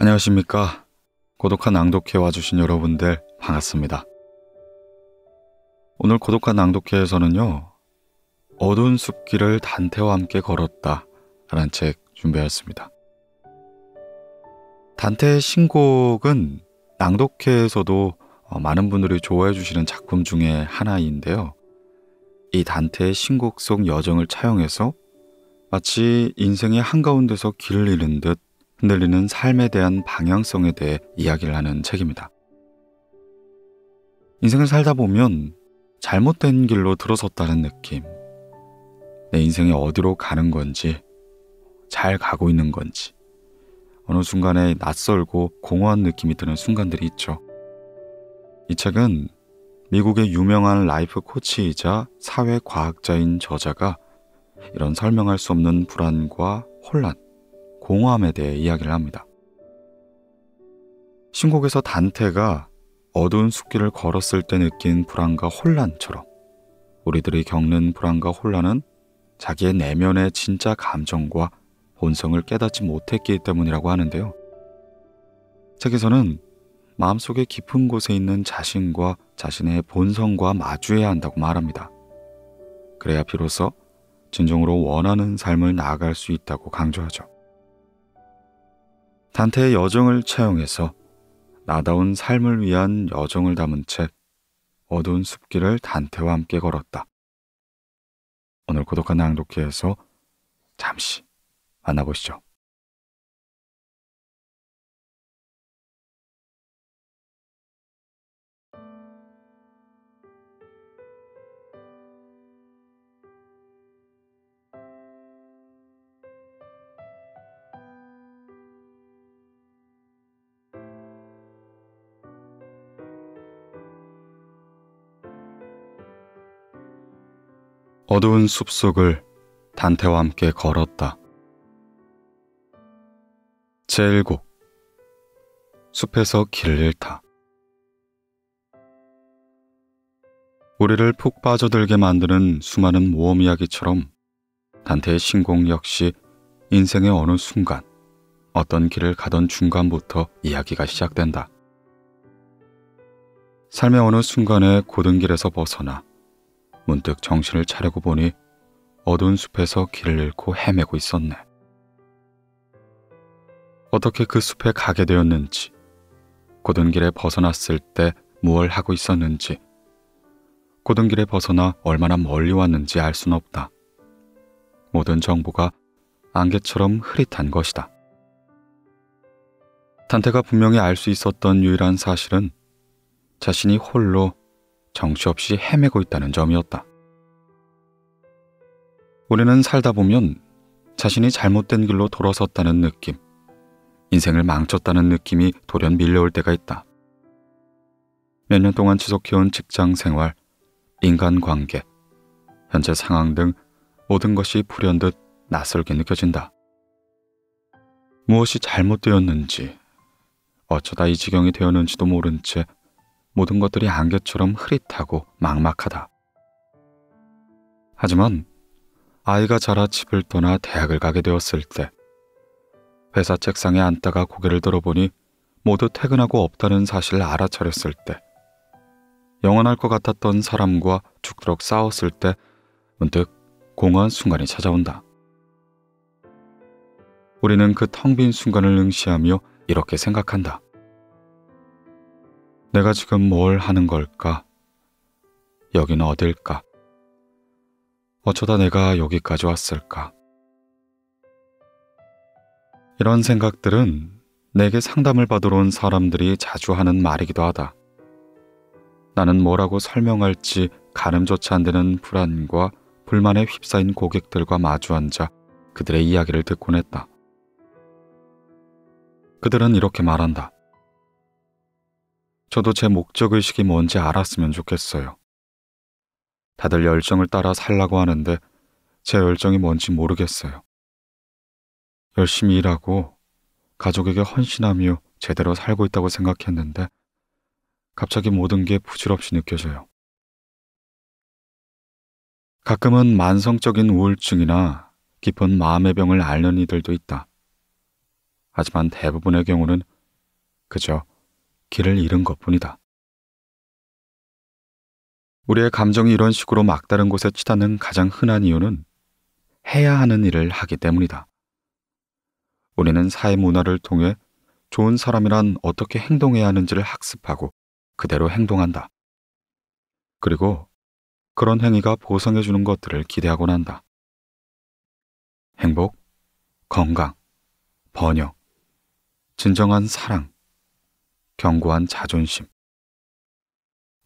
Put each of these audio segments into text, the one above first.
안녕하십니까. 고독한 낭독회 와주신 여러분들 반갑습니다. 오늘 고독한 낭독회에서는요, 어두운 숲길을 단테와 함께 걸었다 라는 책 준비하였습니다. 단테의 신곡은 낭독회에서도 어, 많은 분들이 좋아해 주시는 작품 중에 하나인데요. 이 단테의 신곡 속 여정을 차용해서 마치 인생의 한가운데서 길을 잃은 듯 흔들리는 삶에 대한 방향성에 대해 이야기를 하는 책입니다. 인생을 살다 보면 잘못된 길로 들어섰다는 느낌, 내 인생이 어디로 가는 건지, 잘 가고 있는 건지, 어느 순간에 낯설고 공허한 느낌이 드는 순간들이 있죠. 이 책은 미국의 유명한 라이프 코치이자 사회과학자인 저자가 이런 설명할 수 없는 불안과 혼란, 공허함에 대해 이야기를 합니다. 신곡에서 단테가 어두운 숲길을 걸었을 때 느낀 불안과 혼란처럼 우리들이 겪는 불안과 혼란은 자기의 내면의 진짜 감정과 본성을 깨닫지 못했기 때문이라고 하는데요. 책에서는 마음속의 깊은 곳에 있는 자신과 자신의 본성과 마주해야 한다고 말합니다. 그래야 비로소 진정으로 원하는 삶을 나아갈 수 있다고 강조하죠. 단테의 여정을 채용해서 나다운 삶을 위한 여정을 담은 책 어두운 숲길을 단테와 함께 걸었다. 오늘 고독한 낭독회에서 잠시 만나보시죠. 어두운 숲속을 단테와 함께 걸었다. 제1곡 숲에서 길 잃다 우리를 푹 빠져들게 만드는 수많은 모험 이야기처럼 단테의 신공 역시 인생의 어느 순간 어떤 길을 가던 중간부터 이야기가 시작된다. 삶의 어느 순간에 고든 길에서 벗어나 문득 정신을 차리고 보니 어두운 숲에서 길을 잃고 헤매고 있었네. 어떻게 그 숲에 가게 되었는지, 고든 길에 벗어났을 때 무얼 하고 있었는지, 고든 길에 벗어나 얼마나 멀리 왔는지 알수 없다. 모든 정보가 안개처럼 흐릿한 것이다. 단테가 분명히 알 수 있었던 유일한 사실은 자신이 홀로 정신없이 헤매고 있다는 점이었다. 우리는 살다 보면 자신이 잘못된 길로 돌아섰다는 느낌, 인생을 망쳤다는 느낌이 돌연 밀려올 때가 있다. 몇 년 동안 지속해온 직장 생활, 인간 관계, 현재 상황 등 모든 것이 불현듯 낯설게 느껴진다. 무엇이 잘못되었는지, 어쩌다 이 지경이 되었는지도 모른 채 모든 것들이 안개처럼 흐릿하고 막막하다. 하지만 아이가 자라 집을 떠나 대학을 가게 되었을 때 회사 책상에 앉다가 고개를 들어보니 모두 퇴근하고 없다는 사실을 알아차렸을 때 영원할 것 같았던 사람과 죽도록 싸웠을 때 문득 공허한 순간이 찾아온다. 우리는 그 텅 빈 순간을 응시하며 이렇게 생각한다. 내가 지금 뭘 하는 걸까? 여긴 어딜까? 어쩌다 내가 여기까지 왔을까? 이런 생각들은 내게 상담을 받으러 온 사람들이 자주 하는 말이기도 하다. 나는 뭐라고 설명할지 가늠조차 안 되는 불안과 불만에 휩싸인 고객들과 마주 앉아 그들의 이야기를 듣곤 했다. 그들은 이렇게 말한다. 저도 제 목적의식이 뭔지 알았으면 좋겠어요. 다들 열정을 따라 살라고 하는데 제 열정이 뭔지 모르겠어요. 열심히 일하고 가족에게 헌신하며 제대로 살고 있다고 생각했는데 갑자기 모든 게 부질없이 느껴져요. 가끔은 만성적인 우울증이나 깊은 마음의 병을 앓는 이들도 있다. 하지만 대부분의 경우는 그저 길을 잃은 것 뿐이다. 우리의 감정이 이런 식으로 막다른 곳에 치닫는 가장 흔한 이유는 해야 하는 일을 하기 때문이다. 우리는 사회 문화를 통해 좋은 사람이란 어떻게 행동해야 하는지를 학습하고 그대로 행동한다. 그리고 그런 행위가 보상해 주는 것들을 기대하곤 한다. 행복, 건강, 번영, 진정한 사랑, 견고한 자존심.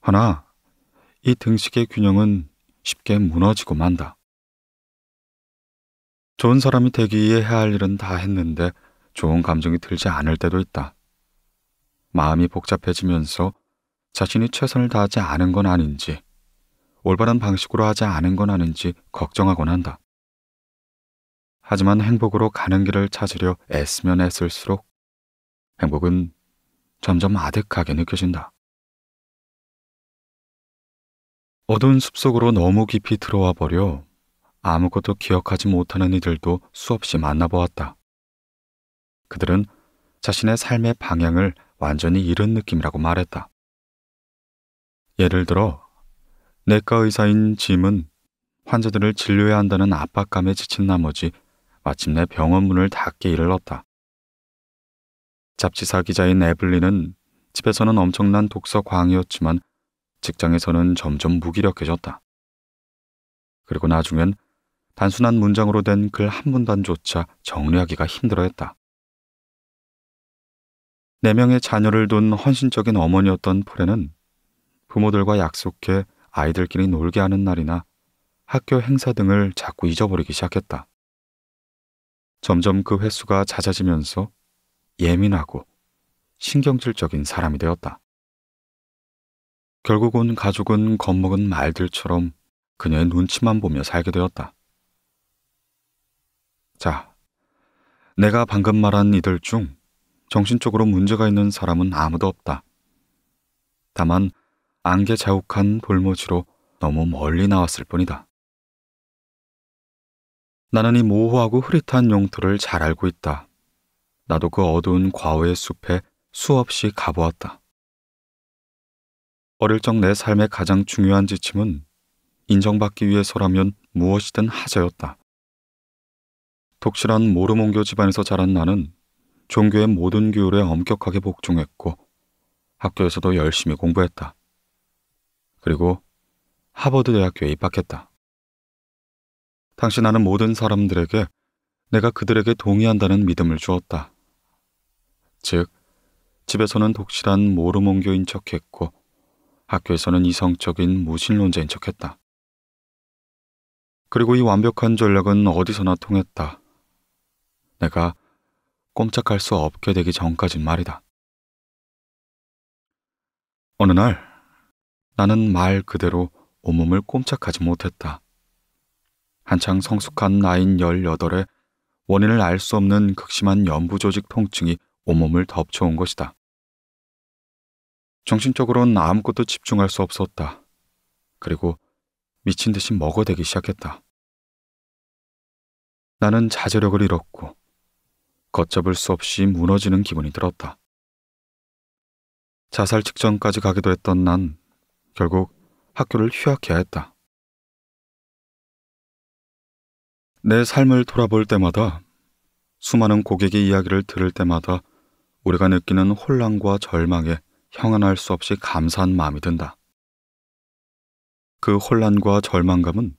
하나, 이 등식의 균형은 쉽게 무너지고 만다. 좋은 사람이 되기 위해 해야 할 일은 다 했는데 좋은 감정이 들지 않을 때도 있다. 마음이 복잡해지면서 자신이 최선을 다하지 않은 건 아닌지, 올바른 방식으로 하지 않은 건 아닌지 걱정하곤 한다. 하지만 행복으로 가는 길을 찾으려 애쓰면 애쓸수록 행복은 점점 아득하게 느껴진다. 어두운 숲속으로 너무 깊이 들어와 버려 아무것도 기억하지 못하는 이들도 수없이 만나보았다. 그들은 자신의 삶의 방향을 완전히 잃은 느낌이라고 말했다. 예를 들어, 내과 의사인 짐은 환자들을 진료해야 한다는 압박감에 지친 나머지 마침내 병원 문을 닫게 일렀다. 잡지사 기자인 에블린은 집에서는 엄청난 독서 광이었지만 직장에서는 점점 무기력해졌다. 그리고 나중엔 단순한 문장으로 된 글 한 문단조차 정리하기가 힘들어했다. 네 명의 자녀를 둔 헌신적인 어머니였던 폴에는 부모들과 약속해 아이들끼리 놀게 하는 날이나 학교 행사 등을 자꾸 잊어버리기 시작했다. 점점 그 횟수가 잦아지면서 예민하고 신경질적인 사람이 되었다. 결국은 가족은 겁먹은 말들처럼 그녀의 눈치만 보며 살게 되었다. 자, 내가 방금 말한 이들 중 정신적으로 문제가 있는 사람은 아무도 없다. 다만 안개 자욱한 볼모지로 너무 멀리 나왔을 뿐이다. 나는 이 모호하고 흐릿한 용토를 잘 알고 있다. 나도 그 어두운 과오의 숲에 수없이 가보았다. 어릴 적 내 삶의 가장 중요한 지침은 인정받기 위해서라면 무엇이든 하자였다. 독실한 모르몬교 집안에서 자란 나는 종교의 모든 규율에 엄격하게 복종했고 학교에서도 열심히 공부했다. 그리고 하버드 대학교에 입학했다. 당시 나는 모든 사람들에게 내가 그들에게 동의한다는 믿음을 주었다. 즉 집에서는 독실한 모르몬교인 척했고 학교에서는 이성적인 무신론자인 척했다. 그리고 이 완벽한 전략은 어디서나 통했다. 내가 꼼짝할 수 없게 되기 전까진 말이다. 어느 날 나는 말 그대로 온몸을 꼼짝하지 못했다. 한창 성숙한 나인 18에 원인을 알 수 없는 극심한 연부조직 통증이 온몸을 덮쳐온 것이다. 정신적으로는 아무것도 집중할 수 없었다. 그리고 미친 듯이 먹어대기 시작했다. 나는 자제력을 잃었고 걷잡을 수 없이 무너지는 기분이 들었다. 자살 직전까지 가기도 했던 난 결국 학교를 휴학해야 했다. 내 삶을 돌아볼 때마다 수많은 고객의 이야기를 들을 때마다 우리가 느끼는 혼란과 절망에 형언할 수 없이 감사한 마음이 든다. 그 혼란과 절망감은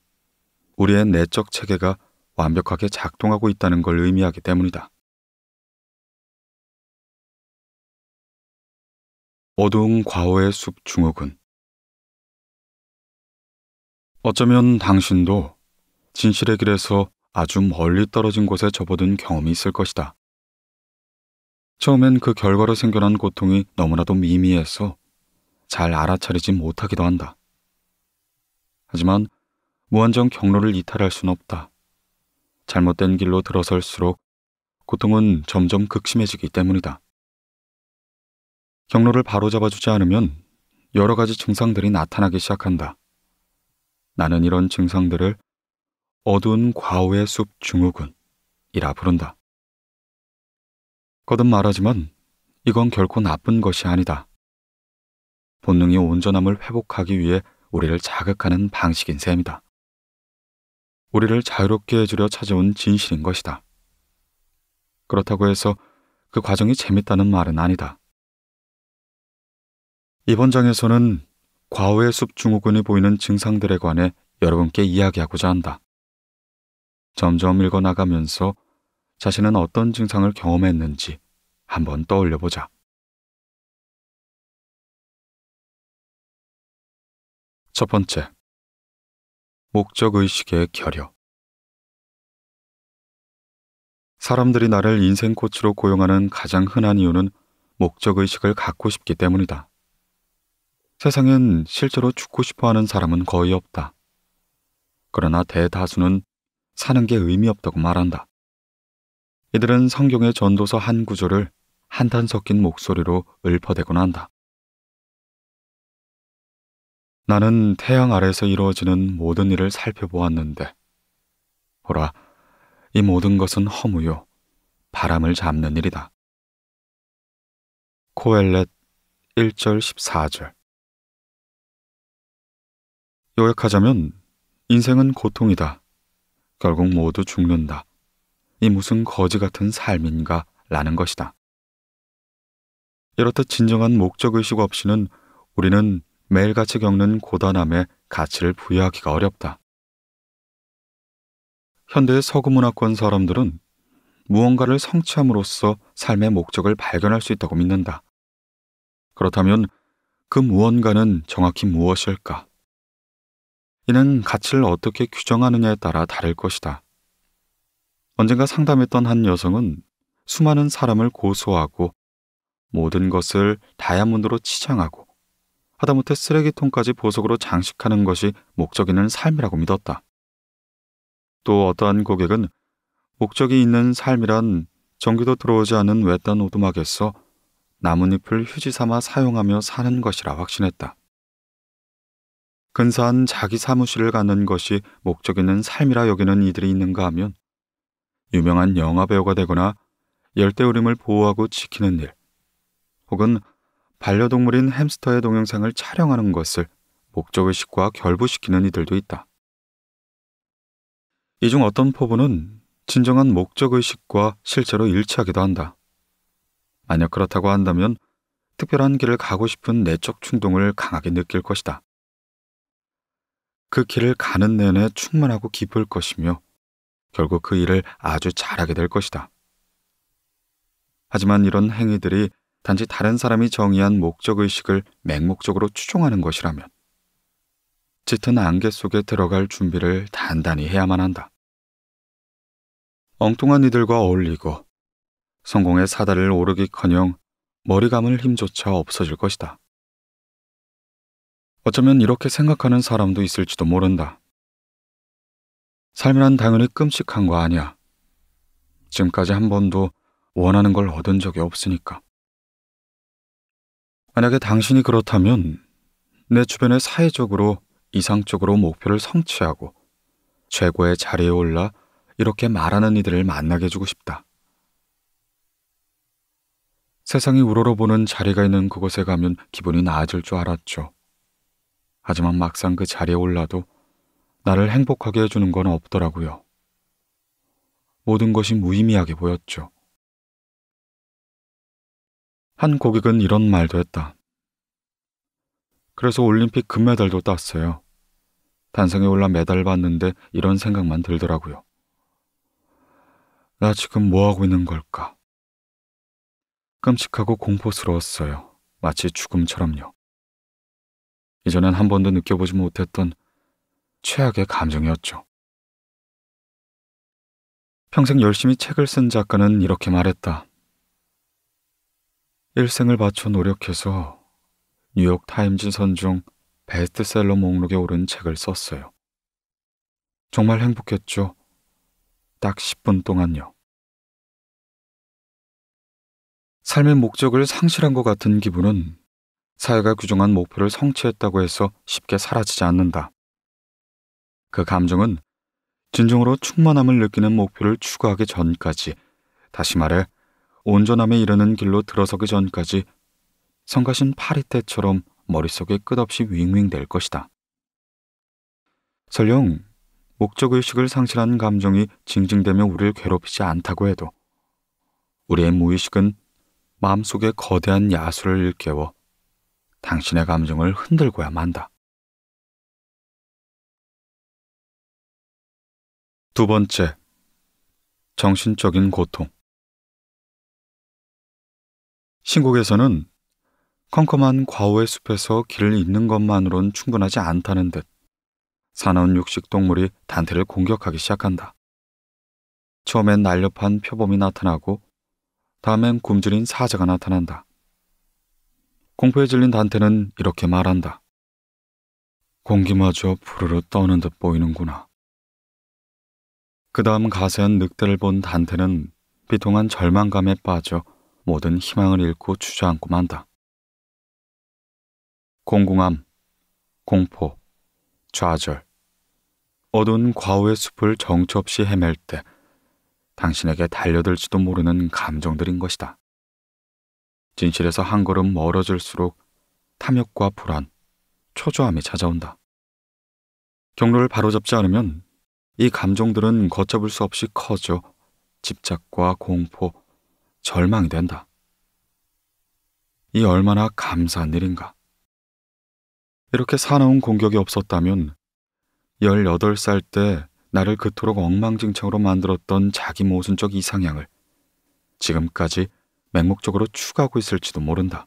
우리의 내적 체계가 완벽하게 작동하고 있다는 걸 의미하기 때문이다. 어두운 과오의 숲 중옥은 어쩌면 당신도 진실의 길에서 아주 멀리 떨어진 곳에 접어든 경험이 있을 것이다. 처음엔 그 결과로 생겨난 고통이 너무나도 미미해서 잘 알아차리지 못하기도 한다. 하지만 무한정 경로를 이탈할 순 없다. 잘못된 길로 들어설수록 고통은 점점 극심해지기 때문이다. 경로를 바로잡아주지 않으면 여러 가지 증상들이 나타나기 시작한다. 나는 이런 증상들을 어두운 과오의 숲 증후군이라 부른다. 거듭 말하지만 이건 결코 나쁜 것이 아니다. 본능이 온전함을 회복하기 위해 우리를 자극하는 방식인 셈이다. 우리를 자유롭게 해주려 찾아온 진실인 것이다. 그렇다고 해서 그 과정이 재밌다는 말은 아니다. 이번 장에서는 과오의 숲 증후군이 보이는 증상들에 관해 여러분께 이야기하고자 한다. 점점 읽어나가면서 자신은 어떤 증상을 경험했는지 한번 떠올려 보자. 첫 번째, 목적의식의 결여. 사람들이 나를 인생코치로 고용하는 가장 흔한 이유는 목적의식을 갖고 싶기 때문이다. 세상엔 실제로 죽고 싶어 하는 사람은 거의 없다. 그러나 대다수는 사는 게 의미 없다고 말한다. 이들은 성경의 전도서 한 구절을 한탄 섞인 목소리로 읊어대곤 한다. 나는 태양 아래서 이루어지는 모든 일을 살펴보았는데, 보라, 이 모든 것은 허무요, 바람을 잡는 일이다. 코엘렛 1절 14절 요약하자면, 인생은 고통이다. 결국 모두 죽는다. 이 무슨 거지 같은 삶인가 라는 것이다. 이렇듯 진정한 목적의식 없이는 우리는 매일같이 겪는 고단함에 가치를 부여하기가 어렵다. 현대 서구 문화권 사람들은 무언가를 성취함으로써 삶의 목적을 발견할 수 있다고 믿는다. 그렇다면 그 무언가는 정확히 무엇일까? 이는 가치를 어떻게 규정하느냐에 따라 다를 것이다. 언젠가 상담했던 한 여성은 수많은 사람을 고소하고 모든 것을 다이아몬드로 치장하고 하다못해 쓰레기통까지 보석으로 장식하는 것이 목적이는 삶이라고 믿었다. 또 어떠한 고객은 목적이 있는 삶이란 전기도 들어오지 않은 외딴 오두막에서 나뭇잎을 휴지 삼아 사용하며 사는 것이라 확신했다. 근사한 자기 사무실을 갖는 것이 목적이는 삶이라 여기는 이들이 있는가 하면 유명한 영화배우가 되거나 열대우림을 보호하고 지키는 일, 혹은 반려동물인 햄스터의 동영상을 촬영하는 것을 목적의식과 결부시키는 이들도 있다. 이 중 어떤 포부는 진정한 목적의식과 실제로 일치하기도 한다. 만약 그렇다고 한다면 특별한 길을 가고 싶은 내적 충동을 강하게 느낄 것이다. 그 길을 가는 내내 충만하고 기쁠 것이며 결국 그 일을 아주 잘하게 될 것이다. 하지만 이런 행위들이 단지 다른 사람이 정의한 목적의식을 맹목적으로 추종하는 것이라면 짙은 안개 속에 들어갈 준비를 단단히 해야만 한다. 엉뚱한 이들과 어울리고 성공의 사다를 오르기커녕 머리 감을 힘조차 없어질 것이다. 어쩌면 이렇게 생각하는 사람도 있을지도 모른다. 삶이란 당연히 끔찍한 거 아니야. 지금까지 한 번도 원하는 걸 얻은 적이 없으니까. 만약에 당신이 그렇다면 내 주변에 사회적으로 이상적으로 목표를 성취하고 최고의 자리에 올라 이렇게 말하는 이들을 만나게 해주고 싶다. 세상이 우러러보는 자리가 있는 그곳에 가면 기분이 나아질 줄 알았죠. 하지만 막상 그 자리에 올라도 나를 행복하게 해주는 건 없더라고요. 모든 것이 무의미하게 보였죠. 한 고객은 이런 말도 했다. 그래서 올림픽 금메달도 땄어요. 단상에 올라 메달 받는데 이런 생각만 들더라고요. 나 지금 뭐하고 있는 걸까? 끔찍하고 공포스러웠어요. 마치 죽음처럼요. 이전엔 한 번도 느껴보지 못했던 최악의 감정이었죠. 평생 열심히 책을 쓴 작가는 이렇게 말했다. 일생을 바쳐 노력해서 뉴욕 타임즈 선 중 베스트셀러 목록에 오른 책을 썼어요. 정말 행복했죠. 딱 10분 동안요. 삶의 목적을 상실한 것 같은 기분은 사회가 규정한 목표를 성취했다고 해서 쉽게 사라지지 않는다. 그 감정은 진정으로 충만함을 느끼는 목표를 추구하기 전까지, 다시 말해 온전함에 이르는 길로 들어서기 전까지 성가신 파리떼처럼 머릿속에 끝없이 윙윙댈 것이다. 설령 목적의식을 상실한 감정이 징징대며 우리를 괴롭히지 않다고 해도 우리의 무의식은 마음속에 거대한 야수를 일깨워 당신의 감정을 흔들고야 만다. 두 번째, 정신적인 고통. 신곡에서는 컴컴한 과오의 숲에서 길을 잇는 것만으론 충분하지 않다는 듯 사나운 육식 동물이 단테를 공격하기 시작한다. 처음엔 날렵한 표범이 나타나고 다음엔 굶주린 사자가 나타난다. 공포에 질린 단테는 이렇게 말한다. 공기마저 푸르르 떠는 듯 보이는구나. 그다음 가세한 늑대를 본 단테는 비통한 절망감에 빠져 모든 희망을 잃고 주저앉고 만다. 공공함, 공포, 좌절, 어두운 과오의 숲을 정처없이 헤맬 때 당신에게 달려들지도 모르는 감정들인 것이다. 진실에서 한 걸음 멀어질수록 탐욕과 불안, 초조함이 찾아온다. 경로를 바로잡지 않으면 이 감정들은 걷잡을 수 없이 커져 집착과 공포, 절망이 된다. 이 얼마나 감사한 일인가. 이렇게 사나운 공격이 없었다면 18살 때 나를 그토록 엉망진창으로 만들었던 자기 모순적 이상향을 지금까지 맹목적으로 추구하고 있을지도 모른다.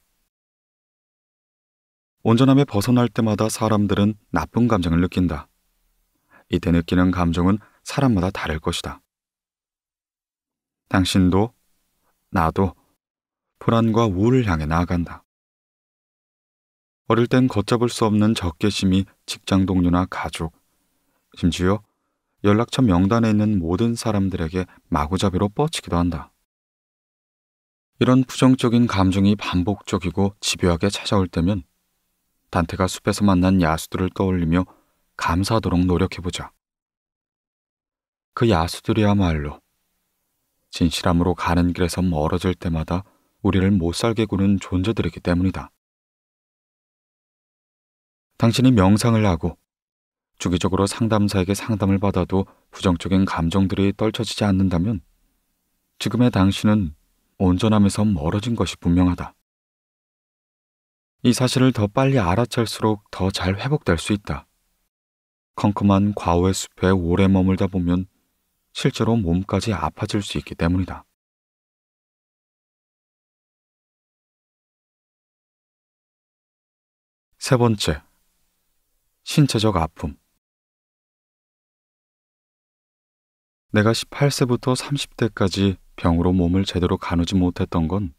온전함에 벗어날 때마다 사람들은 나쁜 감정을 느낀다. 이때 느끼는 감정은 사람마다 다를 것이다. 당신도 나도 불안과 우울을 향해 나아간다. 어릴 땐 걷잡을 수 없는 적개심이 직장 동료나 가족, 심지어 연락처 명단에 있는 모든 사람들에게 마구잡이로 뻗치기도 한다. 이런 부정적인 감정이 반복적이고 집요하게 찾아올 때면 단테가 숲에서 만난 야수들을 떠올리며 감사하도록 노력해보자. 그 야수들이야말로 진실함으로 가는 길에서 멀어질 때마다 우리를 못살게 구는 존재들이기 때문이다. 당신이 명상을 하고 주기적으로 상담사에게 상담을 받아도 부정적인 감정들이 떨쳐지지 않는다면 지금의 당신은 온전함에서 멀어진 것이 분명하다. 이 사실을 더 빨리 알아챌수록 더 잘 회복될 수 있다. 컴컴한 과오의 숲에 오래 머물다 보면 실제로 몸까지 아파질 수 있기 때문이다. 세 번째, 신체적 아픔. 내가 18세부터 30대까지 병으로 몸을 제대로 가누지 못했던 건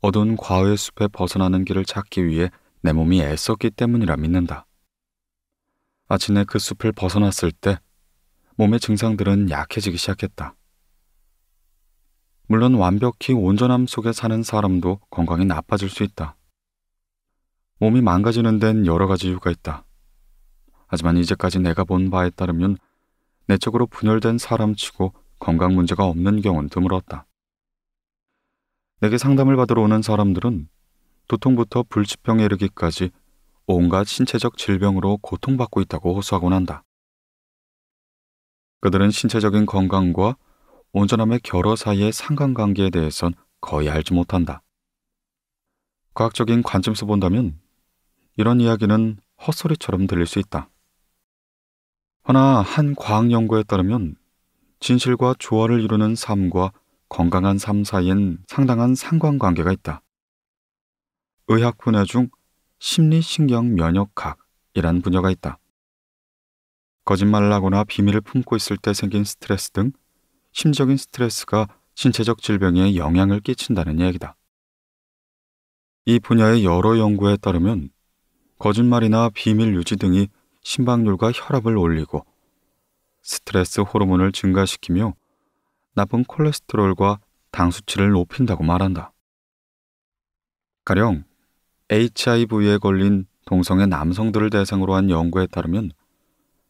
어두운 과오의 숲에 벗어나는 길을 찾기 위해 내 몸이 애썼기 때문이라 믿는다. 마침내 그 숲을 벗어났을 때 몸의 증상들은 약해지기 시작했다. 물론 완벽히 온전함 속에 사는 사람도 건강이 나빠질 수 있다. 몸이 망가지는 데는 여러 가지 이유가 있다. 하지만 이제까지 내가 본 바에 따르면 내적으로 분열된 사람치고 건강 문제가 없는 경우는 드물었다. 내게 상담을 받으러 오는 사람들은 두통부터 불치병에 이르기까지 온갖 신체적 질병으로 고통받고 있다고 호소하곤 한다. 그들은 신체적인 건강과 온전함의 결여 사이의 상관관계에 대해선 거의 알지 못한다. 과학적인 관점에서 본다면 이런 이야기는 헛소리처럼 들릴 수 있다. 허나 한 과학 연구에 따르면 진실과 조화를 이루는 삶과 건강한 삶 사이엔 상당한 상관관계가 있다. 의학 분야 중 심리신경 면역학이란 분야가 있다. 거짓말을 하거나 비밀을 품고 있을 때 생긴 스트레스 등 심적인 스트레스가 신체적 질병에 영향을 끼친다는 이야기다. 이 분야의 여러 연구에 따르면 거짓말이나 비밀 유지 등이 심박률과 혈압을 올리고 스트레스 호르몬을 증가시키며 나쁜 콜레스테롤과 당 수치를 높인다고 말한다. 가령 HIV에 걸린 동성애 남성들을 대상으로 한 연구에 따르면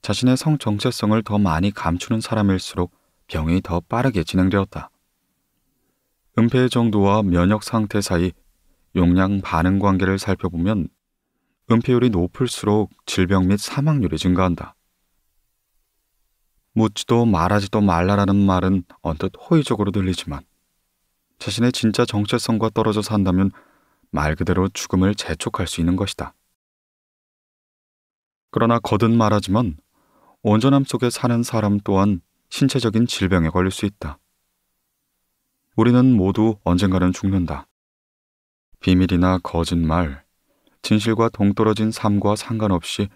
자신의 성 정체성을 더 많이 감추는 사람일수록 병이 더 빠르게 진행되었다. 은폐의 정도와 면역 상태 사이 용량 반응 관계를 살펴보면 은폐율이 높을수록 질병 및 사망률이 증가한다. 묻지도 말하지도 말라라는 말은 언뜻 호의적으로 들리지만 자신의 진짜 정체성과 떨어져 산다면 말 그대로 죽음을 재촉할 수 있는 것이다. 그러나 거듭 말하지만 온전함 속에 사는 사람 또한 신체적인 질병에 걸릴 수 있다. 우리는 모두 언젠가는 죽는다. 비밀이나 거짓말, 진실과 동떨어진 삶과 상관없이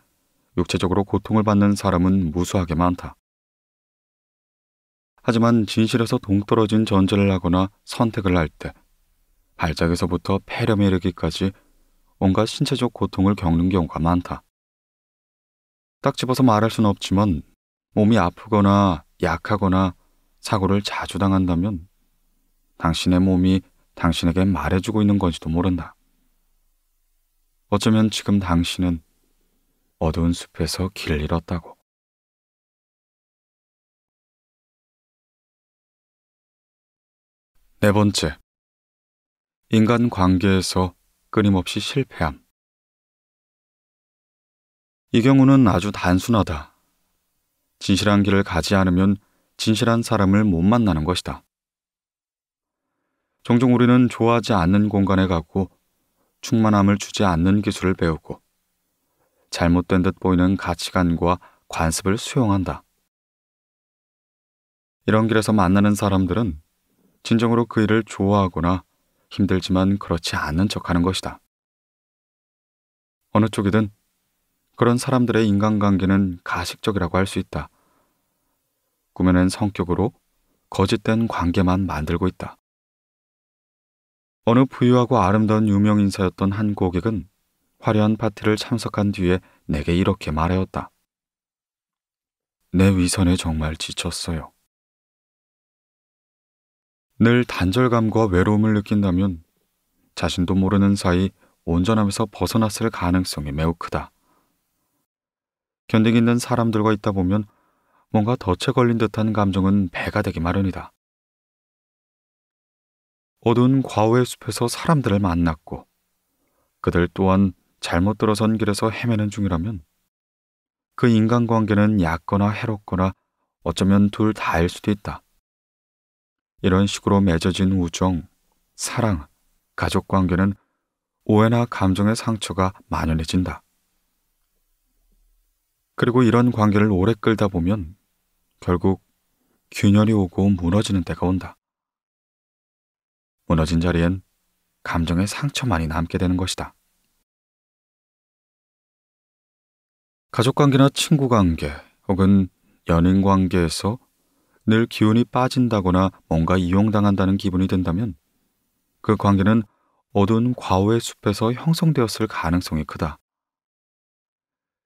육체적으로 고통을 받는 사람은 무수하게 많다. 하지만 진실에서 동떨어진 전제를 하거나 선택을 할때 발작에서부터 폐렴에 이르기까지 온갖 신체적 고통을 겪는 경우가 많다. 딱 집어서 말할 수는 없지만 몸이 아프거나 약하거나 사고를 자주 당한다면 당신의 몸이 당신에게 말해주고 있는 건지도 모른다. 어쩌면 지금 당신은 어두운 숲에서 길을 잃었다고. 네 번째, 인간 관계에서 끊임없이 실패함. 이 경우는 아주 단순하다. 진실한 길을 가지 않으면 진실한 사람을 못 만나는 것이다. 종종 우리는 좋아하지 않는 공간에 가고 충만함을 주지 않는 기술을 배우고 잘못된 듯 보이는 가치관과 관습을 수용한다. 이런 길에서 만나는 사람들은 진정으로 그 일을 좋아하거나 힘들지만 그렇지 않은 척 하는 것이다. 어느 쪽이든 그런 사람들의 인간관계는 가식적이라고 할 수 있다. 꾸며낸 성격으로 거짓된 관계만 만들고 있다. 어느 부유하고 아름다운 유명 인사였던 한 고객은 화려한 파티를 참석한 뒤에 내게 이렇게 말하였다. 내 위선에 정말 지쳤어요. 늘 단절감과 외로움을 느낀다면 자신도 모르는 사이 온전함에서 벗어났을 가능성이 매우 크다. 견디기 힘든 사람들과 있다 보면 뭔가 덫에 걸린 듯한 감정은 배가 되기 마련이다. 어두운 과오의 숲에서 사람들을 만났고 그들 또한 잘못 들어선 길에서 헤매는 중이라면 그 인간관계는 얕거나 해롭거나 어쩌면 둘 다일 수도 있다. 이런 식으로 맺어진 우정, 사랑, 가족 관계는 오해나 감정의 상처가 만연해진다. 그리고 이런 관계를 오래 끌다 보면 결국 균열이 오고 무너지는 때가 온다. 무너진 자리엔 감정의 상처만이 남게 되는 것이다. 가족 관계나 친구 관계 혹은 연인 관계에서 늘 기운이 빠진다거나 뭔가 이용당한다는 기분이 든다면 그 관계는 어두운 과오의 숲에서 형성되었을 가능성이 크다.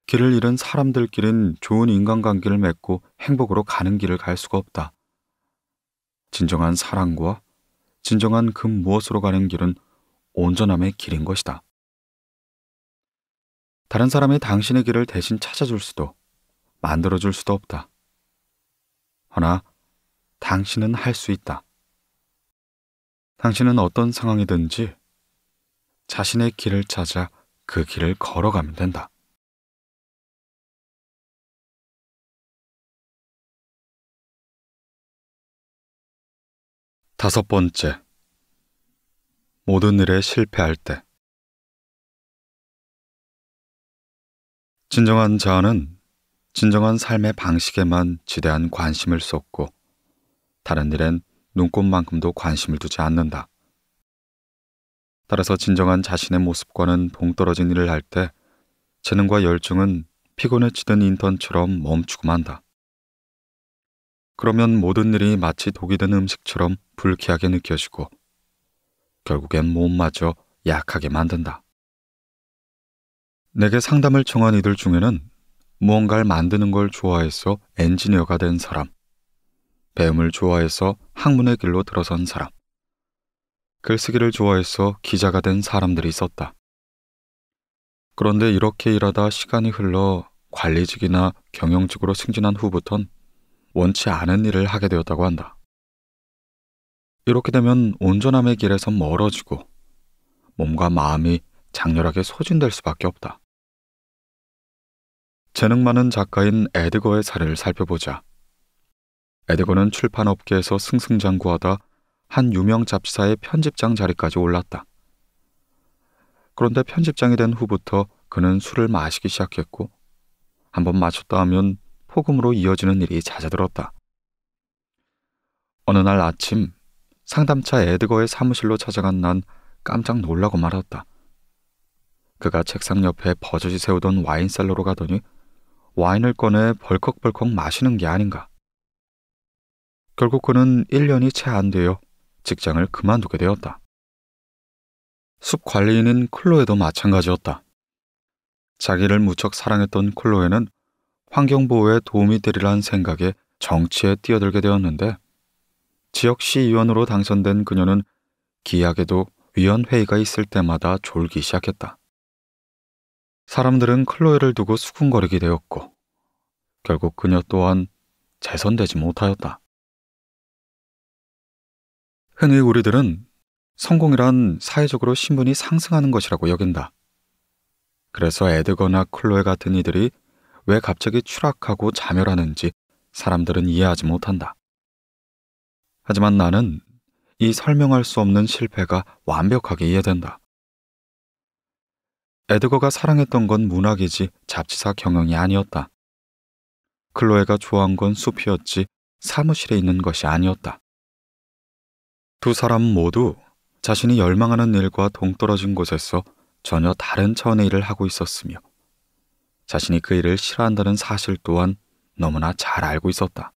길을 잃은 사람들끼린 좋은 인간관계를 맺고 행복으로 가는 길을 갈 수가 없다. 진정한 사랑과 진정한 그 무엇으로 가는 길은 온전함의 길인 것이다. 다른 사람이 당신의 길을 대신 찾아줄 수도, 만들어줄 수도 없다. 허나 당신은 할 수 있다. 당신은 어떤 상황이든지 자신의 길을 찾아 그 길을 걸어가면 된다. 다섯 번째. 모든 일에 실패할 때. 진정한 자아는 진정한 삶의 방식에만 지대한 관심을 쏟고 다른 일엔 눈꽃만큼도 관심을 두지 않는다. 따라서 진정한 자신의 모습과는 동떨어진 일을 할 때 재능과 열정은 피곤에 치던 인턴처럼 멈추고 만다. 그러면 모든 일이 마치 독이 된 음식처럼 불쾌하게 느껴지고 결국엔 몸마저 약하게 만든다. 내게 상담을 청한 이들 중에는 무언가를 만드는 걸 좋아해서 엔지니어가 된 사람, 배움을 좋아해서 학문의 길로 들어선 사람. 글쓰기를 좋아해서 기자가 된 사람들이 있었다. 그런데 이렇게 일하다 시간이 흘러 관리직이나 경영직으로 승진한 후부턴 원치 않은 일을 하게 되었다고 한다. 이렇게 되면 온전함의 길에서 멀어지고 몸과 마음이 장렬하게 소진될 수밖에 없다. 재능 많은 작가인 에드거의 사례를 살펴보자. 에드거는 출판업계에서 승승장구하다 한 유명 잡지사의 편집장 자리까지 올랐다. 그런데 편집장이 된 후부터 그는 술을 마시기 시작했고 한번 마셨다 하면 폭음으로 이어지는 일이 잦아들었다. 어느 날 아침 상담차 에드거의 사무실로 찾아간 난 깜짝 놀라고 말았다. 그가 책상 옆에 버젓이 세우던 와인 셀러로 가더니 와인을 꺼내 벌컥벌컥 마시는 게 아닌가. 결국 그는 1년이 채 안 되어 직장을 그만두게 되었다. 숲 관리인인 클로에도 마찬가지였다. 자기를 무척 사랑했던 클로에는 환경보호에 도움이 되리란 생각에 정치에 뛰어들게 되었는데 지역시의원으로 당선된 그녀는 기약에도 위원회의가 있을 때마다 졸기 시작했다. 사람들은 클로에를 두고 수군거리게 되었고 결국 그녀 또한 재선되지 못하였다. 흔히 우리들은 성공이란 사회적으로 신분이 상승하는 것이라고 여긴다. 그래서 에드거나 클로에 같은 이들이 왜 갑자기 추락하고 자멸하는지 사람들은 이해하지 못한다. 하지만 나는 이 설명할 수 없는 실패가 완벽하게 이해된다. 에드거가 사랑했던 건 문학이지 잡지사 경영이 아니었다. 클로에가 좋아한 건 숲이었지 사무실에 있는 것이 아니었다. 두 사람 모두 자신이 열망하는 일과 동떨어진 곳에서 전혀 다른 차원의 일을 하고 있었으며 자신이 그 일을 싫어한다는 사실 또한 너무나 잘 알고 있었다.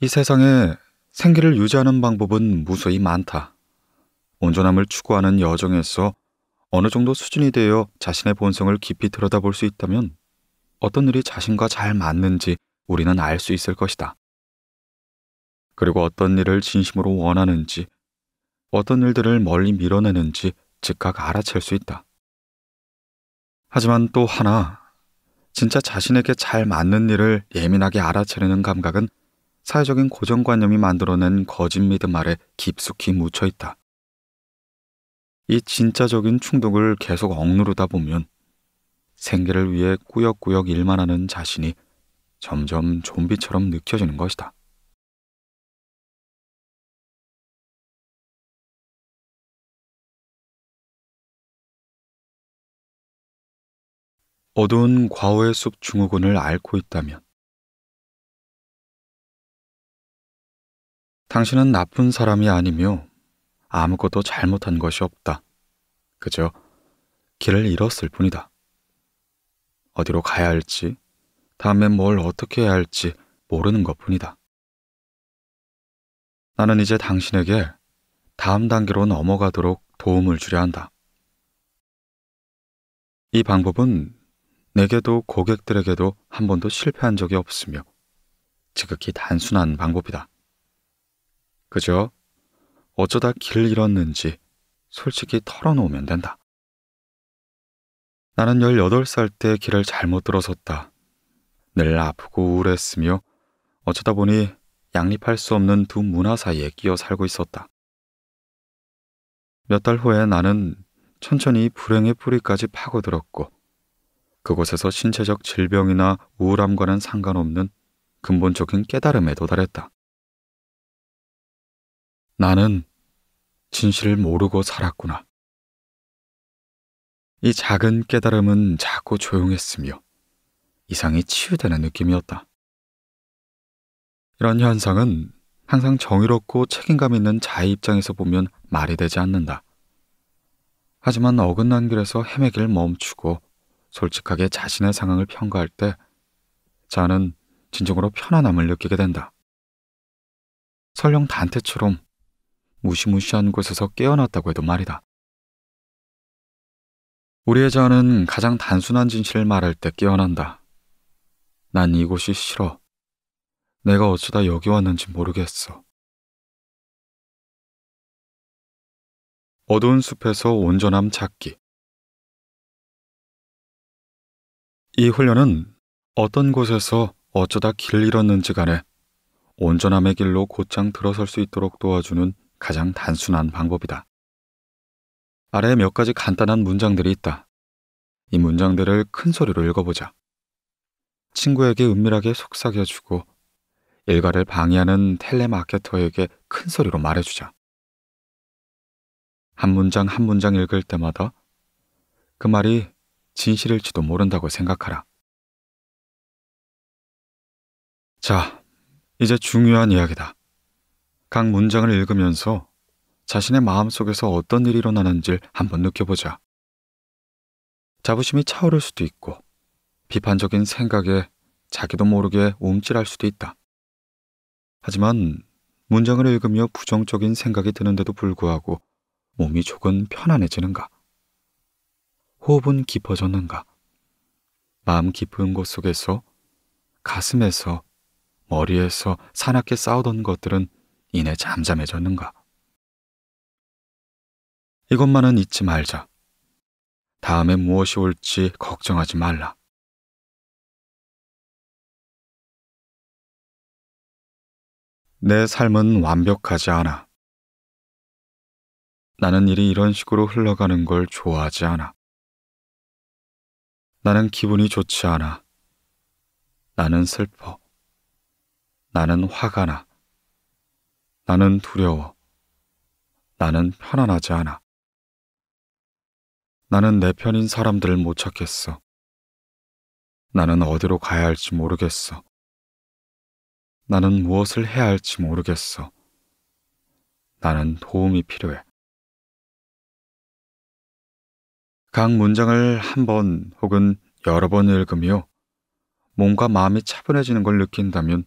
이 세상에 생계를 유지하는 방법은 무수히 많다. 온전함을 추구하는 여정에서 어느 정도 수준이 되어 자신의 본성을 깊이 들여다볼 수 있다면 어떤 일이 자신과 잘 맞는지 우리는 알 수 있을 것이다. 그리고 어떤 일을 진심으로 원하는지, 어떤 일들을 멀리 밀어내는지 즉각 알아챌 수 있다. 하지만 또 하나, 진짜 자신에게 잘 맞는 일을 예민하게 알아채리는 감각은 사회적인 고정관념이 만들어낸 거짓 믿음 아래 깊숙이 묻혀 있다. 이 진짜적인 충동을 계속 억누르다 보면 생계를 위해 꾸역꾸역 일만 하는 자신이 점점 좀비처럼 느껴지는 것이다. 어두운 과오의 숲 증후군을 앓고 있다면 당신은 나쁜 사람이 아니며 아무것도 잘못한 것이 없다. 그저 길을 잃었을 뿐이다. 어디로 가야 할지, 다음에 뭘 어떻게 해야 할지 모르는 것 뿐이다. 나는 이제 당신에게 다음 단계로 넘어가도록 도움을 주려 한다. 이 방법은 내게도 고객들에게도 한 번도 실패한 적이 없으며 지극히 단순한 방법이다. 그저 어쩌다 길을 잃었는지 솔직히 털어놓으면 된다. 나는 18살 때 길을 잘못 들어섰다. 늘 아프고 우울했으며 어쩌다 보니 양립할 수 없는 두 문화 사이에 끼어 살고 있었다. 몇 달 후에 나는 천천히 불행의 뿌리까지 파고들었고 그곳에서 신체적 질병이나 우울함과는 상관없는 근본적인 깨달음에 도달했다. 나는 진실을 모르고 살았구나. 이 작은 깨달음은 작고 조용했으며 이상이 치유되는 느낌이었다. 이런 현상은 항상 정의롭고 책임감 있는 자의 입장에서 보면 말이 되지 않는다. 하지만 어긋난 길에서 헤매길 멈추고 솔직하게 자신의 상황을 평가할 때 자는 진정으로 편안함을 느끼게 된다. 설령 단테처럼 무시무시한 곳에서 깨어났다고 해도 말이다. 우리의 자는 가장 단순한 진실을 말할 때 깨어난다. 난 이곳이 싫어. 내가 어쩌다 여기 왔는지 모르겠어. 어두운 숲에서 온전함 찾기. 이 훈련은 어떤 곳에서 어쩌다 길을 잃었는지 간에 온전함의 길로 곧장 들어설 수 있도록 도와주는 가장 단순한 방법이다. 아래에 몇 가지 간단한 문장들이 있다. 이 문장들을 큰 소리로 읽어보자. 친구에게 은밀하게 속삭여주고 일가를 방해하는 텔레마케터에게 큰 소리로 말해주자. 한 문장 한 문장 읽을 때마다 그 말이 진실일지도 모른다고 생각하라. 자, 이제 중요한 이야기다. 각 문장을 읽으면서 자신의 마음속에서 어떤 일이 일어나는지 한번 느껴보자. 자부심이 차오를 수도 있고 비판적인 생각에 자기도 모르게 움찔할 수도 있다. 하지만 문장을 읽으며 부정적인 생각이 드는데도 불구하고 몸이 조금 편안해지는가? 호흡은 깊어졌는가. 마음 깊은 곳 속에서 가슴에서 머리에서 사납게 싸우던 것들은 이내 잠잠해졌는가. 이것만은 잊지 말자. 다음에 무엇이 올지 걱정하지 말라. 내 삶은 완벽하지 않아. 나는 일이 이런 식으로 흘러가는 걸 좋아하지 않아. 나는 기분이 좋지 않아. 나는 슬퍼. 나는 화가 나. 나는 두려워. 나는 편안하지 않아. 나는 내 편인 사람들을 못 찾겠어. 나는 어디로 가야 할지 모르겠어. 나는 무엇을 해야 할지 모르겠어. 나는 도움이 필요해. 각 문장을 한 번 혹은 여러 번 읽으며 몸과 마음이 차분해지는 걸 느낀다면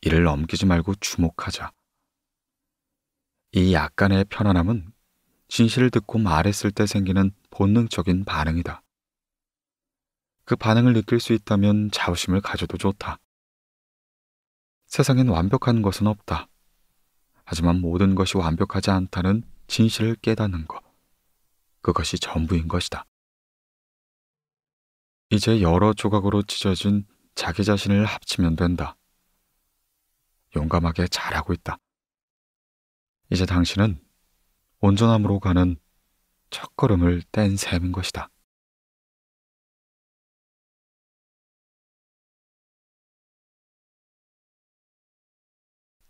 이를 넘기지 말고 주목하자. 이 약간의 편안함은 진실을 듣고 말했을 때 생기는 본능적인 반응이다. 그 반응을 느낄 수 있다면 자부심을 가져도 좋다. 세상엔 완벽한 것은 없다. 하지만 모든 것이 완벽하지 않다는 진실을 깨닫는 것. 그것이 전부인 것이다. 이제 여러 조각으로 찢어진 자기 자신을 합치면 된다. 용감하게 잘하고 있다. 이제 당신은 온전함으로 가는 첫 걸음을 뗀 셈인 것이다.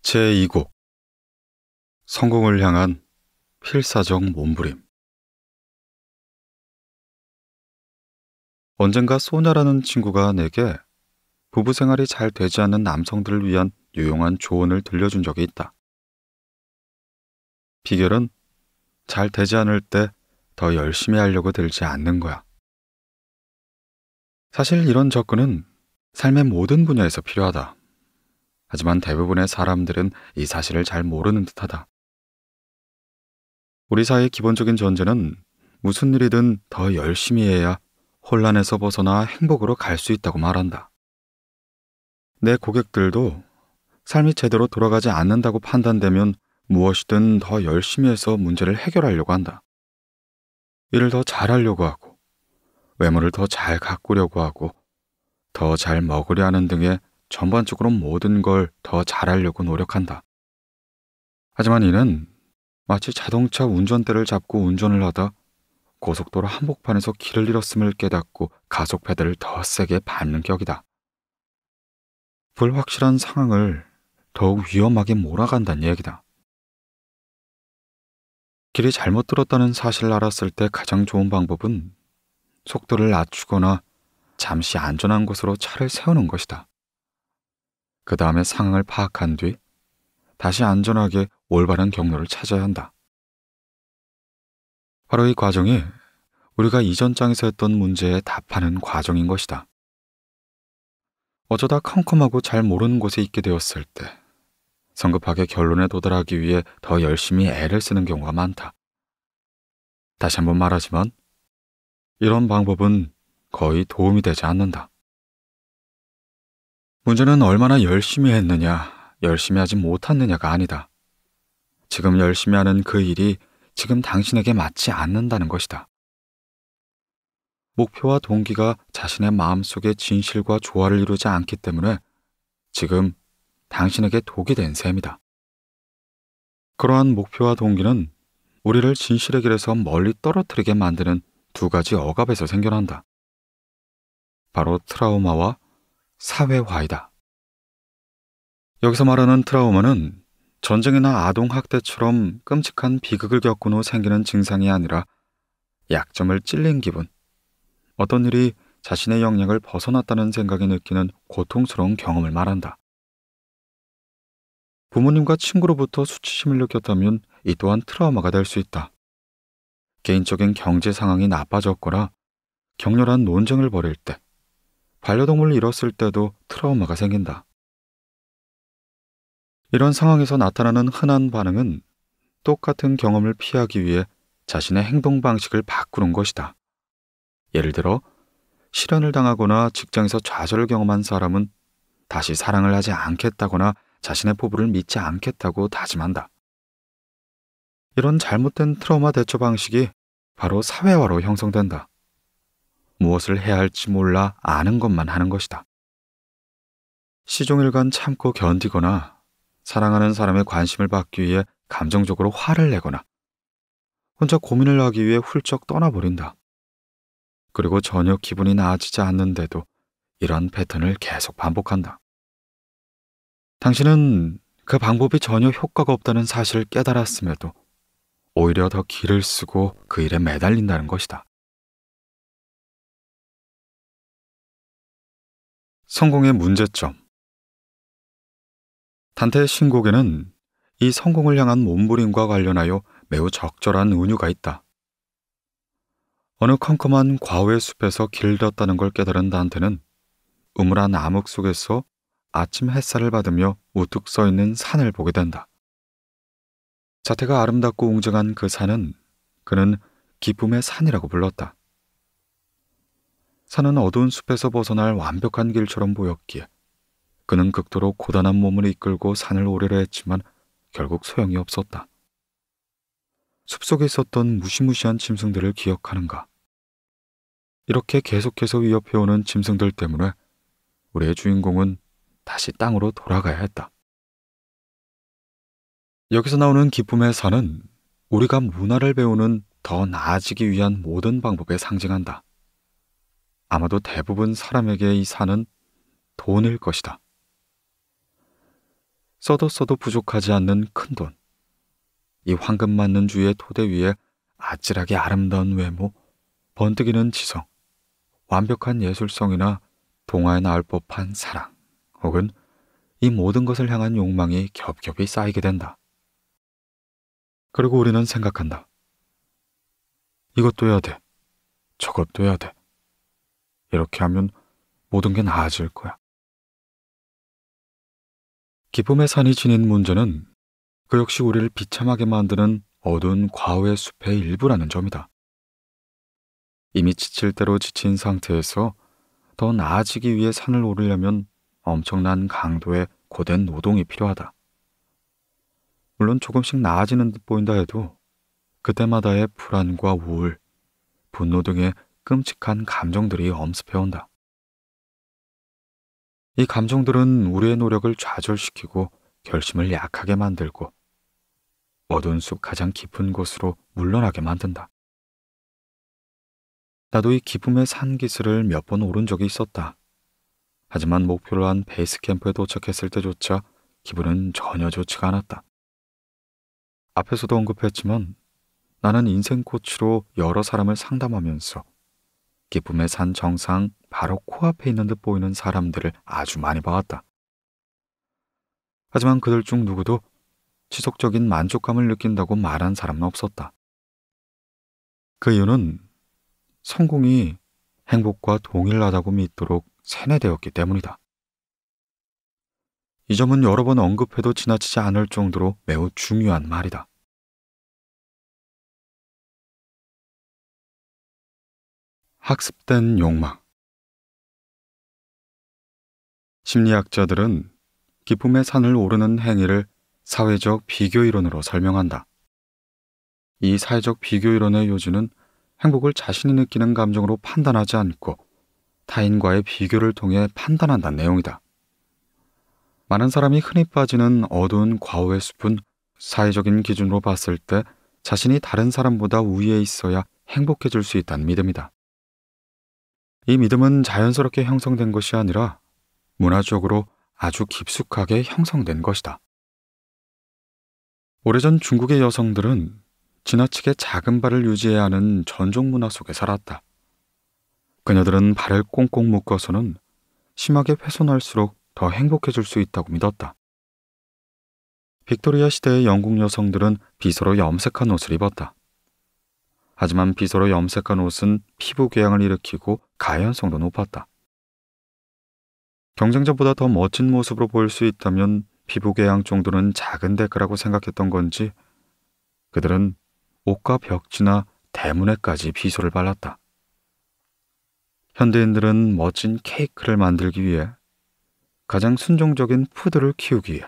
제2곡 성공을 향한 필사적 몸부림 언젠가 소냐라는 친구가 내게 부부 생활이 잘 되지 않는 남성들을 위한 유용한 조언을 들려준 적이 있다. 비결은 잘 되지 않을 때 더 열심히 하려고 들지 않는 거야. 사실 이런 접근은 삶의 모든 분야에서 필요하다. 하지만 대부분의 사람들은 이 사실을 잘 모르는 듯하다. 우리 사회의 기본적인 전제는 무슨 일이든 더 열심히 해야 혼란에서 벗어나 행복으로 갈 수 있다고 말한다. 내 고객들도 삶이 제대로 돌아가지 않는다고 판단되면 무엇이든 더 열심히 해서 문제를 해결하려고 한다. 일을 더 잘하려고 하고, 외모를 더 잘 가꾸려고 하고, 더 잘 먹으려 하는 등의 전반적으로 모든 걸 더 잘하려고 노력한다. 하지만 이는 마치 자동차 운전대를 잡고 운전을 하다 고속도로 한복판에서 길을 잃었음을 깨닫고 가속 페달을 더 세게 밟는 격이다. 불확실한 상황을 더욱 위험하게 몰아간다는 얘기다. 길이 잘못 들었다는 사실을 알았을 때 가장 좋은 방법은 속도를 낮추거나 잠시 안전한 곳으로 차를 세우는 것이다. 그 다음에 상황을 파악한 뒤 다시 안전하게 올바른 경로를 찾아야 한다. 바로 이 과정이 우리가 이전 장에서 했던 문제에 답하는 과정인 것이다. 어쩌다 컴컴하고 잘 모르는 곳에 있게 되었을 때 성급하게 결론에 도달하기 위해 더 열심히 애를 쓰는 경우가 많다. 다시 한번 말하지만 이런 방법은 거의 도움이 되지 않는다. 문제는 얼마나 열심히 했느냐, 열심히 하지 못했느냐가 아니다. 지금 열심히 하는 그 일이 지금 당신에게 맞지 않는다는 것이다. 목표와 동기가 자신의 마음속의 진실과 조화를 이루지 않기 때문에 지금 당신에게 독이 된 셈이다. 그러한 목표와 동기는 우리를 진실의 길에서 멀리 떨어뜨리게 만드는 두 가지 억압에서 생겨난다. 바로 트라우마와 사회화이다. 여기서 말하는 트라우마는 전쟁이나 아동학대처럼 끔찍한 비극을 겪은 후 생기는 증상이 아니라 약점을 찔린 기분, 어떤 일이 자신의 영역을 벗어났다는 생각이 느끼는 고통스러운 경험을 말한다. 부모님과 친구로부터 수치심을 느꼈다면 이 또한 트라우마가 될 수 있다. 개인적인 경제 상황이 나빠졌거나 격렬한 논쟁을 벌일 때, 반려동물을 잃었을 때도 트라우마가 생긴다. 이런 상황에서 나타나는 흔한 반응은 똑같은 경험을 피하기 위해 자신의 행동 방식을 바꾸는 것이다. 예를 들어, 실연을 당하거나 직장에서 좌절을 경험한 사람은 다시 사랑을 하지 않겠다거나 자신의 포부를 믿지 않겠다고 다짐한다. 이런 잘못된 트라우마 대처 방식이 바로 사회화로 형성된다. 무엇을 해야 할지 몰라 아는 것만 하는 것이다. 시종일관 참고 견디거나 사랑하는 사람의 관심을 받기 위해 감정적으로 화를 내거나 혼자 고민을 하기 위해 훌쩍 떠나버린다. 그리고 전혀 기분이 나아지지 않는데도 이런 패턴을 계속 반복한다. 당신은 그 방법이 전혀 효과가 없다는 사실을 깨달았음에도 오히려 더 기를 쓰고 그 일에 매달린다는 것이다. 성공의 문제점. 단테의 신곡에는 이 성공을 향한 몸부림과 관련하여 매우 적절한 은유가 있다. 어느 컴컴한 과오의 숲에서 길렀다는 들걸 깨달은 단테는 우물한 암흑 속에서 아침 햇살을 받으며 우뚝 서 있는 산을 보게 된다. 자태가 아름답고 웅장한 그 산은 그는 기쁨의 산이라고 불렀다. 산은 어두운 숲에서 벗어날 완벽한 길처럼 보였기에 그는 극도로 고단한 몸을 이끌고 산을 오르려 했지만 결국 소용이 없었다. 숲속에 있었던 무시무시한 짐승들을 기억하는가? 이렇게 계속해서 위협해오는 짐승들 때문에 우리의 주인공은 다시 땅으로 돌아가야 했다. 여기서 나오는 기쁨의 산은 우리가 문화를 배우는 더 나아지기 위한 모든 방법에 상징한다. 아마도 대부분 사람에게 이 산은 돈일 것이다. 써도 써도 부족하지 않는 큰 돈. 이 황금 맞는 주의 위 토대 위에 아찔하게 아름다운 외모, 번뜩이는 지성, 완벽한 예술성이나 동화에 나올 법한 사랑, 혹은 이 모든 것을 향한 욕망이 겹겹이 쌓이게 된다. 그리고 우리는 생각한다. 이것도 해야 돼. 저것도 해야 돼. 이렇게 하면 모든 게 나아질 거야. 기쁨의 산이 지닌 문제는 그 역시 우리를 비참하게 만드는 어두운 과오의 숲의 일부라는 점이다. 이미 지칠 대로 지친 상태에서 더 나아지기 위해 산을 오르려면 엄청난 강도의 고된 노동이 필요하다. 물론 조금씩 나아지는 듯 보인다 해도 그때마다의 불안과 우울, 분노 등의 끔찍한 감정들이 엄습해온다. 이 감정들은 우리의 노력을 좌절시키고 결심을 약하게 만들고 어두운 숲 가장 깊은 곳으로 물러나게 만든다. 나도 이 기쁨의 산기슬을 몇 번 오른 적이 있었다. 하지만 목표로 한 베이스 캠프에 도착했을 때조차 기분은 전혀 좋지가 않았다. 앞에서도 언급했지만 나는 인생 코치로 여러 사람을 상담하면서 기쁨의 산 정상 바로 코앞에 있는 듯 보이는 사람들을 아주 많이 봐왔다. 하지만 그들 중 누구도 지속적인 만족감을 느낀다고 말한 사람은 없었다. 그 이유는 성공이 행복과 동일하다고 믿도록 세뇌되었기 때문이다. 이 점은 여러 번 언급해도 지나치지 않을 정도로 매우 중요한 말이다. 학습된 욕망 심리학자들은 기쁨의 산을 오르는 행위를 사회적 비교이론으로 설명한다. 이 사회적 비교이론의 요지는 행복을 자신이 느끼는 감정으로 판단하지 않고 타인과의 비교를 통해 판단한다는 내용이다. 많은 사람이 흔히 빠지는 어두운 과오의 숲은 사회적인 기준으로 봤을 때 자신이 다른 사람보다 우위에 있어야 행복해질 수 있다는 믿음이다. 이 믿음은 자연스럽게 형성된 것이 아니라 문화적으로 아주 깊숙하게 형성된 것이다. 오래전 중국의 여성들은 지나치게 작은 발을 유지해야 하는 전종 문화 속에 살았다. 그녀들은 발을 꽁꽁 묶어서는 심하게 훼손할수록 더 행복해질 수 있다고 믿었다. 빅토리아 시대의 영국 여성들은 비서로 염색한 옷을 입었다. 하지만 비서로 염색한 옷은 피부 궤양을 일으키고 가연성도 높았다. 경쟁자보다 더 멋진 모습으로 보일 수 있다면 피부계 양 정도는 작은 대가라고 생각했던 건지 그들은 옷과 벽지나 대문에까지 비소를 발랐다. 현대인들은 멋진 케이크를 만들기 위해 가장 순종적인 푸드를 키우기 위해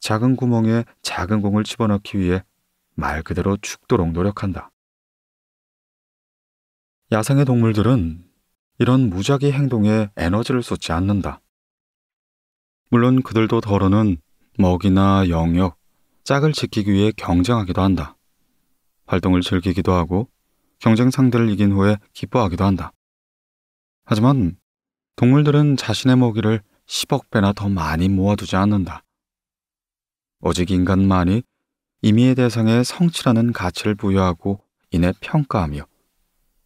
작은 구멍에 작은 공을 집어넣기 위해 말 그대로 죽도록 노력한다. 야생의 동물들은 이런 무작위 행동에 에너지를 쏟지 않는다. 물론 그들도 더러는 먹이나 영역, 짝을 지키기 위해 경쟁하기도 한다. 활동을 즐기기도 하고 경쟁 상대를 이긴 후에 기뻐하기도 한다. 하지만 동물들은 자신의 먹이를 10억 배나 더 많이 모아두지 않는다. 오직 인간만이 이미의 대상에 성취라는 가치를 부여하고 이내 평가하며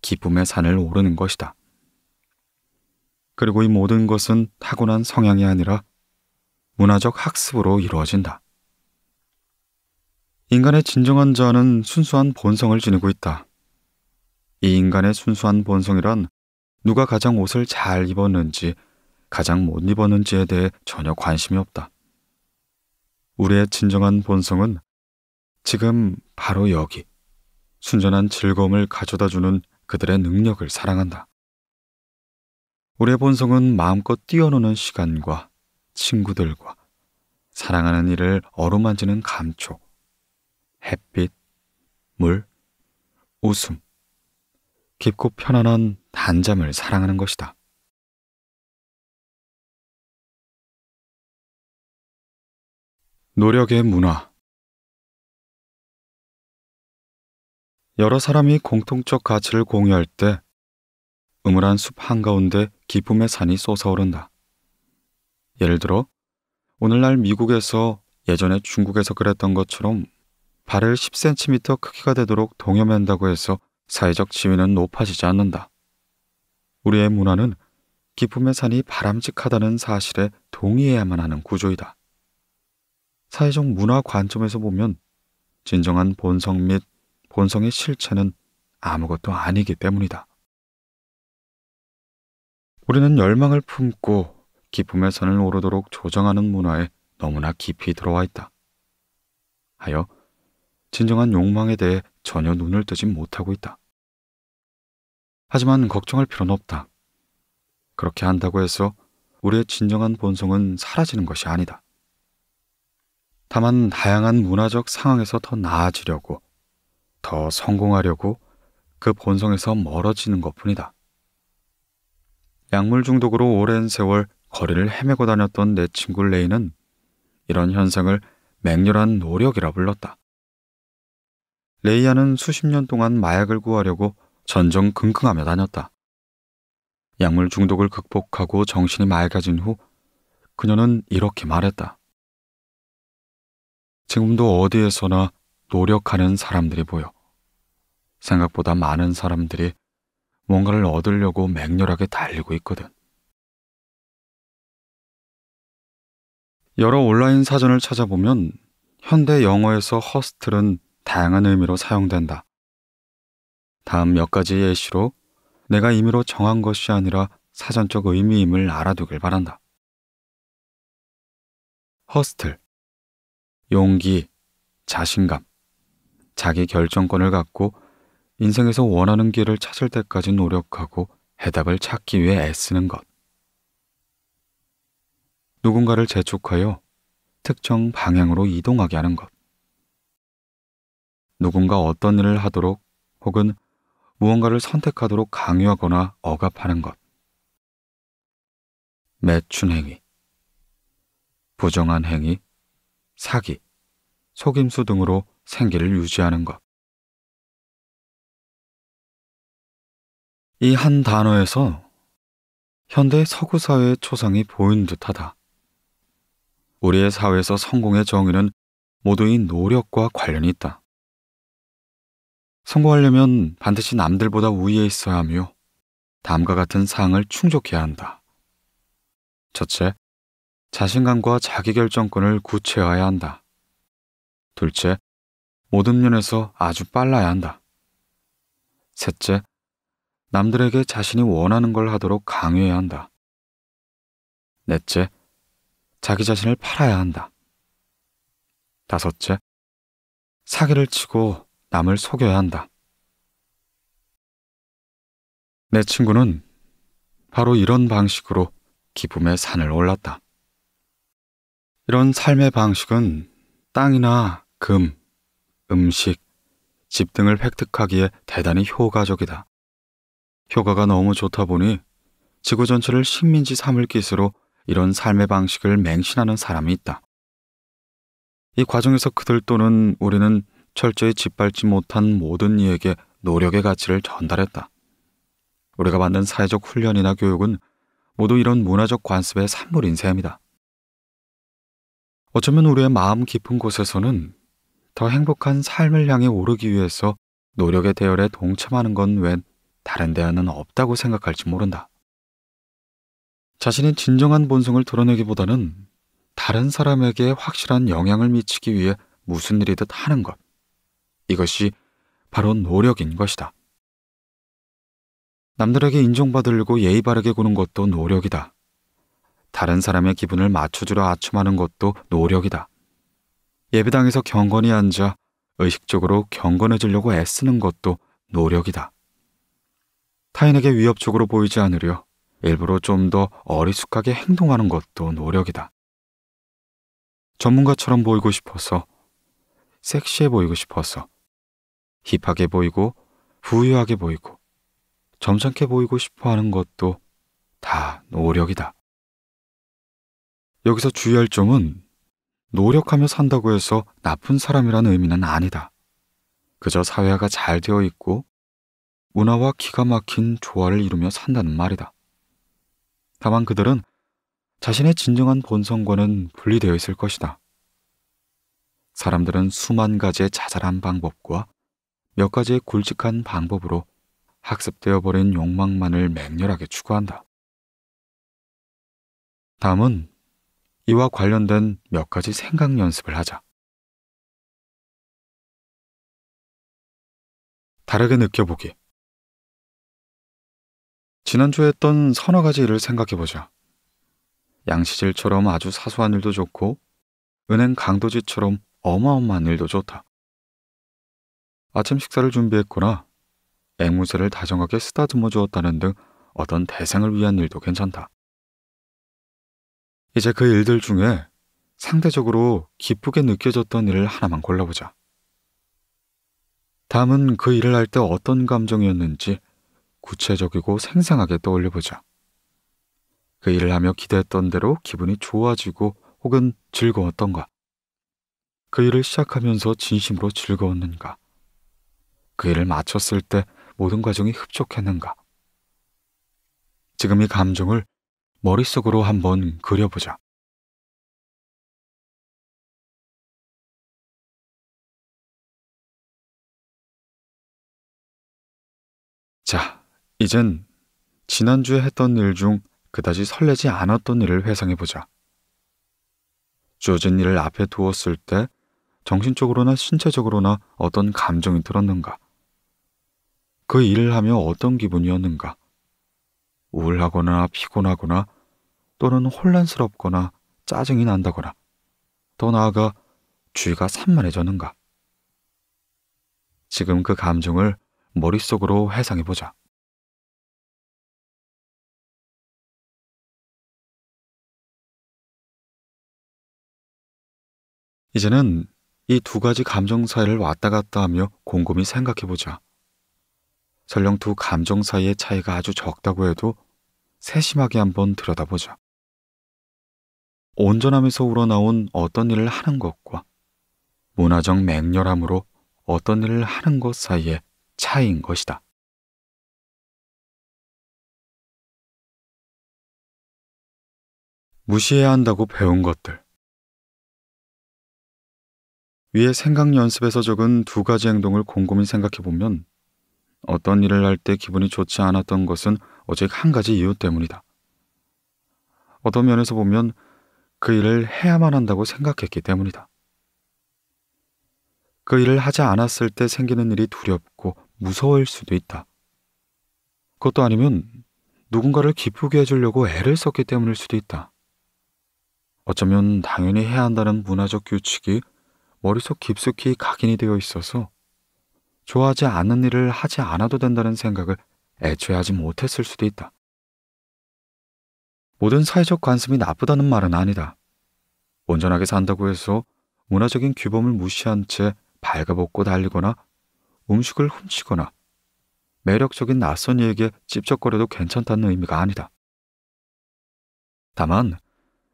기쁨의 산을 오르는 것이다. 그리고 이 모든 것은 타고난 성향이 아니라 문화적 학습으로 이루어진다. 인간의 진정한 자아는 순수한 본성을 지니고 있다. 이 인간의 순수한 본성이란 누가 가장 옷을 잘 입었는지, 가장 못 입었는지에 대해 전혀 관심이 없다. 우리의 진정한 본성은 지금 바로 여기, 순전한 즐거움을 가져다 주는 그들의 능력을 사랑한다. 우리 본성은 마음껏 뛰어노는 시간과 친구들과 사랑하는 일을 어루만지는 감촉, 햇빛, 물, 웃음, 깊고 편안한 단잠을 사랑하는 것이다. 노력의 문화 여러 사람이 공통적 가치를 공유할 때 음울한 숲 한가운데 기쁨의 산이 솟아오른다. 예를 들어 오늘날 미국에서 예전에 중국에서 그랬던 것처럼 발을 10cm 크기가 되도록 동여맨다고 해서 사회적 지위는 높아지지 않는다. 우리의 문화는 기쁨의 산이 바람직하다는 사실에 동의해야만 하는 구조이다. 사회적 문화 관점에서 보면 진정한 본성 및 본성의 실체는 아무것도 아니기 때문이다. 우리는 열망을 품고 기쁨의 선을 오르도록 조정하는 문화에 너무나 깊이 들어와 있다. 하여 진정한 욕망에 대해 전혀 눈을 뜨지 못하고 있다. 하지만 걱정할 필요는 없다. 그렇게 한다고 해서 우리의 진정한 본성은 사라지는 것이 아니다. 다만 다양한 문화적 상황에서 더 나아지려고, 더 성공하려고 그 본성에서 멀어지는 것 뿐이다. 약물 중독으로 오랜 세월 거리를 헤매고 다녔던 내 친구 레이는 이런 현상을 맹렬한 노력이라 불렀다. 레이아는 수십 년 동안 마약을 구하려고 전정긍긍하며 다녔다. 약물 중독을 극복하고 정신이 맑아진 후 그녀는 이렇게 말했다. 지금도 어디에서나 노력하는 사람들이 보여. 생각보다 많은 사람들이 뭔가를 얻으려고 맹렬하게 달리고 있거든. 여러 온라인 사전을 찾아보면 현대 영어에서 허스틀은 다양한 의미로 사용된다. 다음 몇 가지 예시로 내가 임의로 정한 것이 아니라 사전적 의미임을 알아두길 바란다. 허스틀. 용기, 자신감, 자기 결정권을 갖고 인생에서 원하는 길을 찾을 때까지 노력하고 해답을 찾기 위해 애쓰는 것. 누군가를 재촉하여 특정 방향으로 이동하게 하는 것. 누군가 어떤 일을 하도록 혹은 무언가를 선택하도록 강요하거나 억압하는 것. 매춘 행위, 부정한 행위, 사기, 속임수 등으로 생계를 유지하는 것. 이한 단어에서 현대 서구 사회의 초상이 보인 듯하다. 우리의 사회에서 성공의 정의는 모두의 노력과 관련이 있다. 성공하려면 반드시 남들보다 우위에 있어야 하며 다음과 같은 사항을 충족해야 한다. 첫째, 자신감과 자기결정권을 구체화해야 한다. 둘째, 모든 면에서 아주 빨라야 한다. 셋째, 남들에게 자신이 원하는 걸 하도록 강요해야 한다. 넷째, 자기 자신을 팔아야 한다. 다섯째, 사기를 치고 남을 속여야 한다. 내 친구는 바로 이런 방식으로 기쁨의 산을 올랐다. 이런 삶의 방식은 땅이나 금, 음식, 집 등을 획득하기에 대단히 효과적이다. 효과가 너무 좋다 보니 지구 전체를 식민지 삼을 기수로 이런 삶의 방식을 맹신하는 사람이 있다. 이 과정에서 그들 또는 우리는 철저히 짓밟지 못한 모든 이에게 노력의 가치를 전달했다. 우리가 받는 사회적 훈련이나 교육은 모두 이런 문화적 관습의 산물인 셈이다. 어쩌면 우리의 마음 깊은 곳에서는 더 행복한 삶을 향해 오르기 위해서 노력의 대열에 동참하는 건웬 다른 대안은 없다고 생각할지 모른다. 자신의 진정한 본성을 드러내기보다는 다른 사람에게 확실한 영향을 미치기 위해 무슨 일이듯 하는 것. 이것이 바로 노력인 것이다. 남들에게 인정받으려고 예의 바르게 구는 것도 노력이다. 다른 사람의 기분을 맞춰주려 아첨하는 것도 노력이다. 예배당에서 경건히 앉아 의식적으로 경건해지려고 애쓰는 것도 노력이다. 타인에게 위협적으로 보이지 않으려 일부러 좀 더 어리숙하게 행동하는 것도 노력이다. 전문가처럼 보이고 싶어서, 섹시해 보이고 싶어서, 힙하게 보이고, 부유하게 보이고, 점잖게 보이고 싶어 하는 것도 다 노력이다. 여기서 주의할 점은 노력하며 산다고 해서 나쁜 사람이라는 의미는 아니다. 그저 사회화가 잘 되어 있고 운하와 기가 막힌 조화를 이루며 산다는 말이다. 다만 그들은 자신의 진정한 본성과는 분리되어 있을 것이다. 사람들은 수만 가지의 자잘한 방법과 몇 가지의 굵직한 방법으로 학습되어 버린 욕망만을 맹렬하게 추구한다. 다음은 이와 관련된 몇 가지 생각 연습을 하자. 다르게 느껴보기. 지난주에 했던 서너 가지 일을 생각해보자. 양시질처럼 아주 사소한 일도 좋고, 은행 강도지처럼 어마어마한 일도 좋다. 아침 식사를 준비했구나 앵무새를 다정하게 쓰다듬어 주었다는 등 어떤 대상을 위한 일도 괜찮다. 이제 그 일들 중에 상대적으로 기쁘게 느껴졌던 일을 하나만 골라보자. 다음은 그 일을 할 때 어떤 감정이었는지 구체적이고 생생하게 떠올려보자. 그 일을 하며 기대했던 대로 기분이 좋아지고 혹은 즐거웠던가? 그 일을 시작하면서 진심으로 즐거웠는가? 그 일을 마쳤을 때 모든 과정이 흡족했는가? 지금 이 감정을 머릿속으로 한번 그려보자. 이젠 지난주에 했던 일 중 그다지 설레지 않았던 일을 회상해보자. 주어진 일을 앞에 두었을 때 정신적으로나 신체적으로나 어떤 감정이 들었는가? 그 일을 하며 어떤 기분이었는가? 우울하거나 피곤하거나 또는 혼란스럽거나 짜증이 난다거나 더 나아가 주위가 산만해졌는가? 지금 그 감정을 머릿속으로 회상해보자. 이제는 이 두 가지 감정 사이를 왔다 갔다 하며 곰곰이 생각해보자. 설령 두 감정 사이의 차이가 아주 적다고 해도 세심하게 한번 들여다보자. 온전함에서 우러나온 어떤 일을 하는 것과 문화적 맹렬함으로 어떤 일을 하는 것 사이의 차이인 것이다. 무시해야 한다고 배운 것들. 위에 생각 연습에서 적은 두 가지 행동을 곰곰이 생각해 보면 어떤 일을 할 때 기분이 좋지 않았던 것은 오직 한 가지 이유 때문이다. 어떤 면에서 보면 그 일을 해야만 한다고 생각했기 때문이다. 그 일을 하지 않았을 때 생기는 일이 두렵고 무서울 수도 있다. 그것도 아니면 누군가를 기쁘게 해주려고 애를 썼기 때문일 수도 있다. 어쩌면 당연히 해야 한다는 문화적 규칙이 머릿속 깊숙이 각인이 되어 있어서 좋아하지 않는 일을 하지 않아도 된다는 생각을 애초에 하지 못했을 수도 있다. 모든 사회적 관습이 나쁘다는 말은 아니다. 온전하게 산다고 해서 문화적인 규범을 무시한 채 발가벗고 달리거나 음식을 훔치거나 매력적인 낯선 이에게 찝적거려도 괜찮다는 의미가 아니다. 다만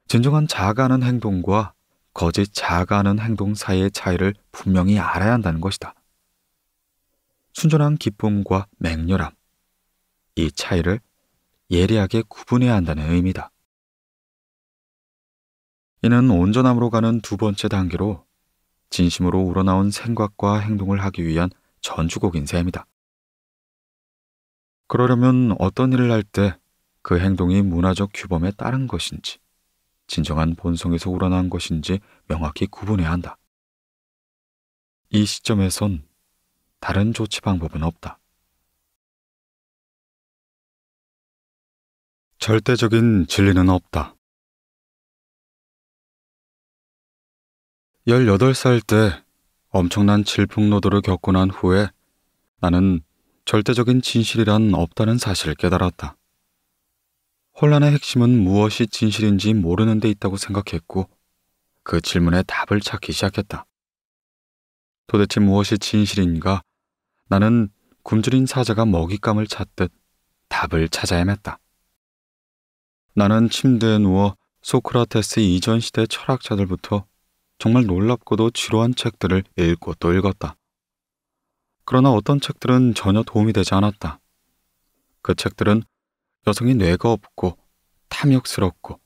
진정한 자아가 하는 행동과 거짓 자아가하는 행동 사이의 차이를 분명히 알아야 한다는 것이다. 순전한 기쁨과 맹렬함, 이 차이를 예리하게 구분해야 한다는 의미다. 이는 온전함으로 가는 두 번째 단계로 진심으로 우러나온 생각과 행동을 하기 위한 전주곡인 셈이다. 그러려면 어떤 일을 할 때 그 행동이 문화적 규범에 따른 것인지, 진정한 본성에서 우러난 것인지 명확히 구분해야 한다. 이 시점에선 다른 조치 방법은 없다. 절대적인 진리는 없다. 18살 때 엄청난 질풍노도를 겪고 난 후에 나는 절대적인 진실이란 없다는 사실을 깨달았다. 혼란의 핵심은 무엇이 진실인지 모르는 데 있다고 생각했고 그 질문에 답을 찾기 시작했다. 도대체 무엇이 진실인가? 나는 굶주린 사자가 먹잇감을 찾듯 답을 찾아 헤맸다. 나는 침대에 누워 소크라테스 이전 시대 철학자들부터 정말 놀랍고도 지루한 책들을 읽고 또 읽었다. 그러나 어떤 책들은 전혀 도움이 되지 않았다. 그 책들은 여성이 뇌가 없고 탐욕스럽고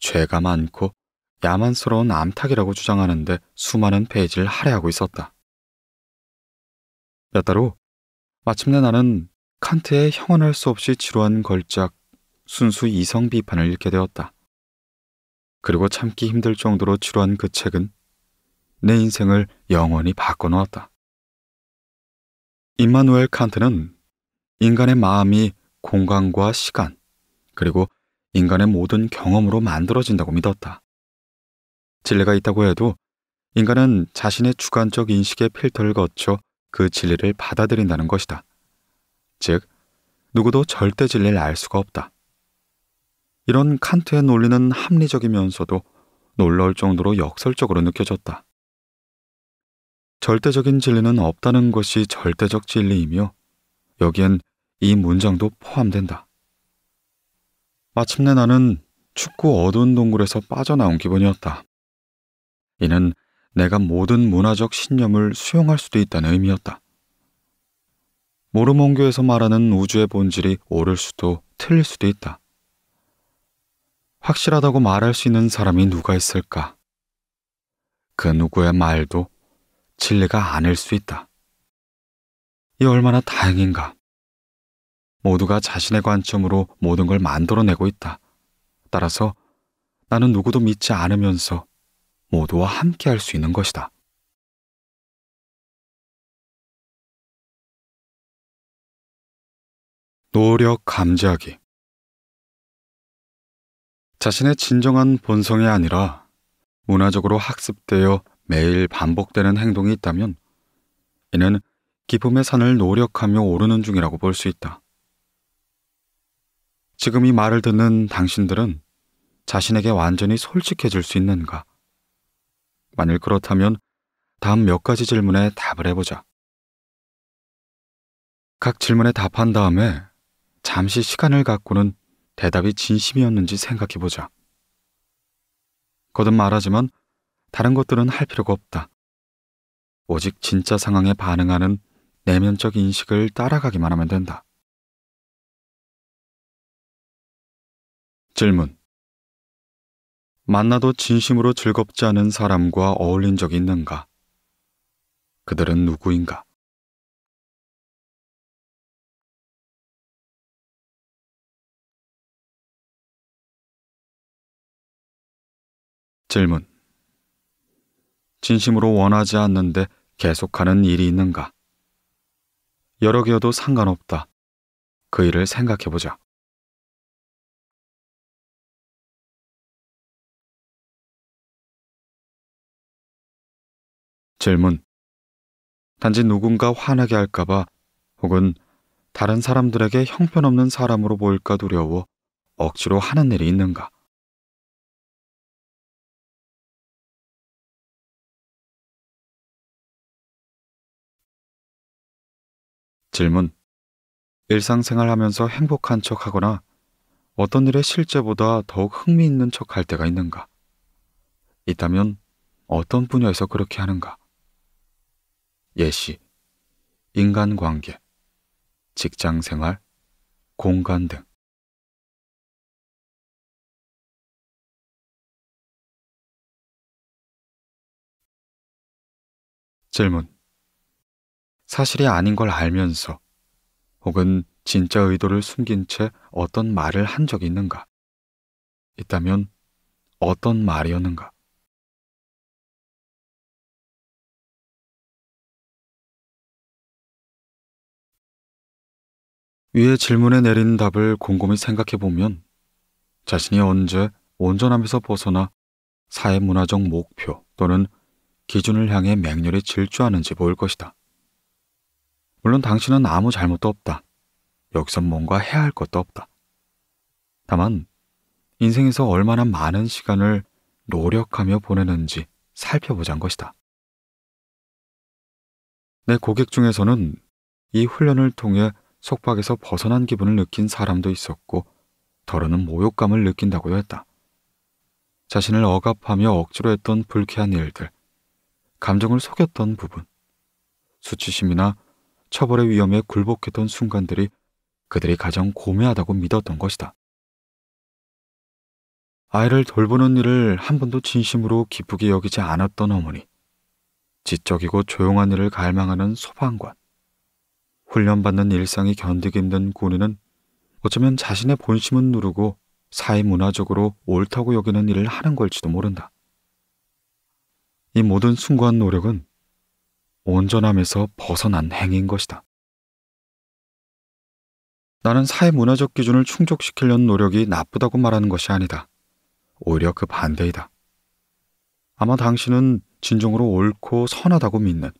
죄가 많고 야만스러운 암탉이라고 주장하는데 수많은 페이지를 할애하고 있었다. 몇달후 마침내 나는 칸트의 형언할 수 없이 지루한 걸작 순수 이성 비판을 읽게 되었다. 그리고 참기 힘들 정도로 지루한 그 책은 내 인생을 영원히 바꿔놓았다. 임마누엘 칸트는 인간의 마음이 공간과 시간, 그리고 인간의 모든 경험으로 만들어진다고 믿었다. 진리가 있다고 해도 인간은 자신의 주관적 인식의 필터를 거쳐 그 진리를 받아들인다는 것이다. 즉, 누구도 절대 진리를 알 수가 없다. 이런 칸트의 논리는 합리적이면서도 놀라울 정도로 역설적으로 느껴졌다. 절대적인 진리는 없다는 것이 절대적 진리이며 여기엔 이 문장도 포함된다. 마침내 나는 춥고 어두운 동굴에서 빠져나온 기분이었다. 이는 내가 모든 문화적 신념을 수용할 수도 있다는 의미였다. 모르몬교에서 말하는 우주의 본질이 오를 수도 틀릴 수도 있다. 확실하다고 말할 수 있는 사람이 누가 있을까? 그 누구의 말도 진리가 아닐 수 있다. 이 얼마나 다행인가? 모두가 자신의 관점으로 모든 걸 만들어내고 있다. 따라서 나는 누구도 믿지 않으면서 모두와 함께 할 수 있는 것이다. 노력 감지하기. 자신의 진정한 본성이 아니라 문화적으로 학습되어 매일 반복되는 행동이 있다면 이는 기쁨의 산을 노력하며 오르는 중이라고 볼 수 있다. 지금 이 말을 듣는 당신들은 자신에게 완전히 솔직해질 수 있는가? 만일 그렇다면 다음 몇 가지 질문에 답을 해보자. 각 질문에 답한 다음에 잠시 시간을 갖고는 대답이 진심이었는지 생각해보자. 거듭 말하지만 다른 것들은 할 필요가 없다. 오직 진짜 상황에 반응하는 내면적 인식을 따라가기만 하면 된다. 질문. 만나도 진심으로 즐겁지 않은 사람과 어울린 적 있는가? 그들은 누구인가? 질문. 진심으로 원하지 않는데 계속하는 일이 있는가? 여러 개여도 상관없다. 그 일을 생각해보자. 질문. 단지 누군가 화나게 할까봐 혹은 다른 사람들에게 형편없는 사람으로 보일까 두려워 억지로 하는 일이 있는가? 질문. 일상생활 하면서 행복한 척 하거나 어떤 일에 실제보다 더욱 흥미있는 척 할 때가 있는가? 있다면 어떤 분야에서 그렇게 하는가? 예시, 인간관계, 직장생활, 공간 등. 질문. 사실이 아닌 걸 알면서 혹은 진짜 의도를 숨긴 채 어떤 말을 한 적이 있는가? 있다면 어떤 말이었는가? 위의 질문에 내린 답을 곰곰이 생각해 보면 자신이 언제 온전함에서 벗어나 사회 문화적 목표 또는 기준을 향해 맹렬히 질주하는지 보일 것이다. 물론 당신은 아무 잘못도 없다. 여기선 뭔가 해야 할 것도 없다. 다만 인생에서 얼마나 많은 시간을 노력하며 보내는지 살펴보자는 것이다. 내 고객 중에서는 이 훈련을 통해 속박에서 벗어난 기분을 느낀 사람도 있었고 더러는 모욕감을 느낀다고도 했다. 자신을 억압하며 억지로 했던 불쾌한 일들, 감정을 속였던 부분, 수치심이나 처벌의 위험에 굴복했던 순간들이 그들이 가장 고매하다고 믿었던 것이다. 아이를 돌보는 일을 한 번도 진심으로 기쁘게 여기지 않았던 어머니, 지적이고 조용한 일을 갈망하는 소방관, 훈련받는 일상이 견디기 힘든 고니는 어쩌면 자신의 본심은 누르고 사회 문화적으로 옳다고 여기는 일을 하는 걸지도 모른다. 이 모든 숭고한 노력은 온전함에서 벗어난 행위인 것이다. 나는 사회 문화적 기준을 충족시키려는 노력이 나쁘다고 말하는 것이 아니다. 오히려 그 반대이다. 아마 당신은 진정으로 옳고 선하다고 믿는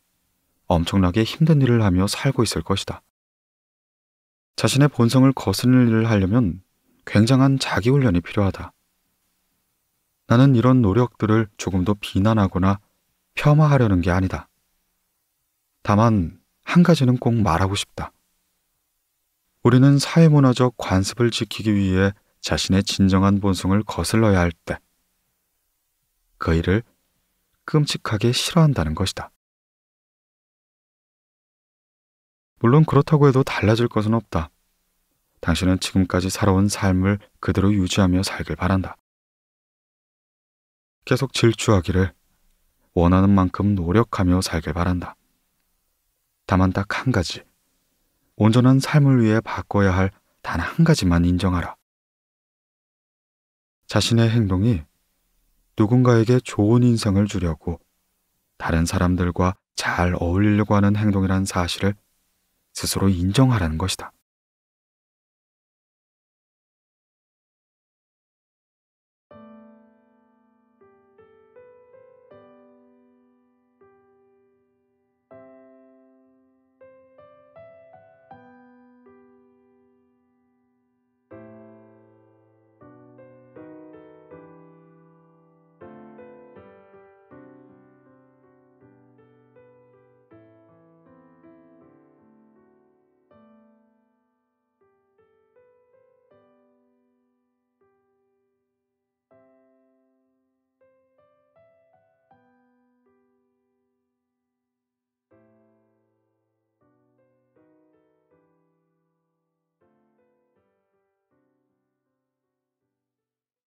엄청나게 힘든 일을 하며 살고 있을 것이다. 자신의 본성을 거스르는 일을 하려면 굉장한 자기훈련이 필요하다. 나는 이런 노력들을 조금도 비난하거나 폄하하려는 게 아니다. 다만 한 가지는 꼭 말하고 싶다. 우리는 사회문화적 관습을 지키기 위해 자신의 진정한 본성을 거슬러야 할 때, 그 일을 끔찍하게 싫어한다는 것이다. 물론 그렇다고 해도 달라질 것은 없다. 당신은 지금까지 살아온 삶을 그대로 유지하며 살길 바란다. 계속 질주하기를 원하는 만큼 노력하며 살길 바란다. 다만 딱 한 가지. 온전한 삶을 위해 바꿔야 할 단 한 가지만 인정하라. 자신의 행동이 누군가에게 좋은 인상을 주려고 다른 사람들과 잘 어울리려고 하는 행동이란 사실을 스스로 인정하라는 것이다.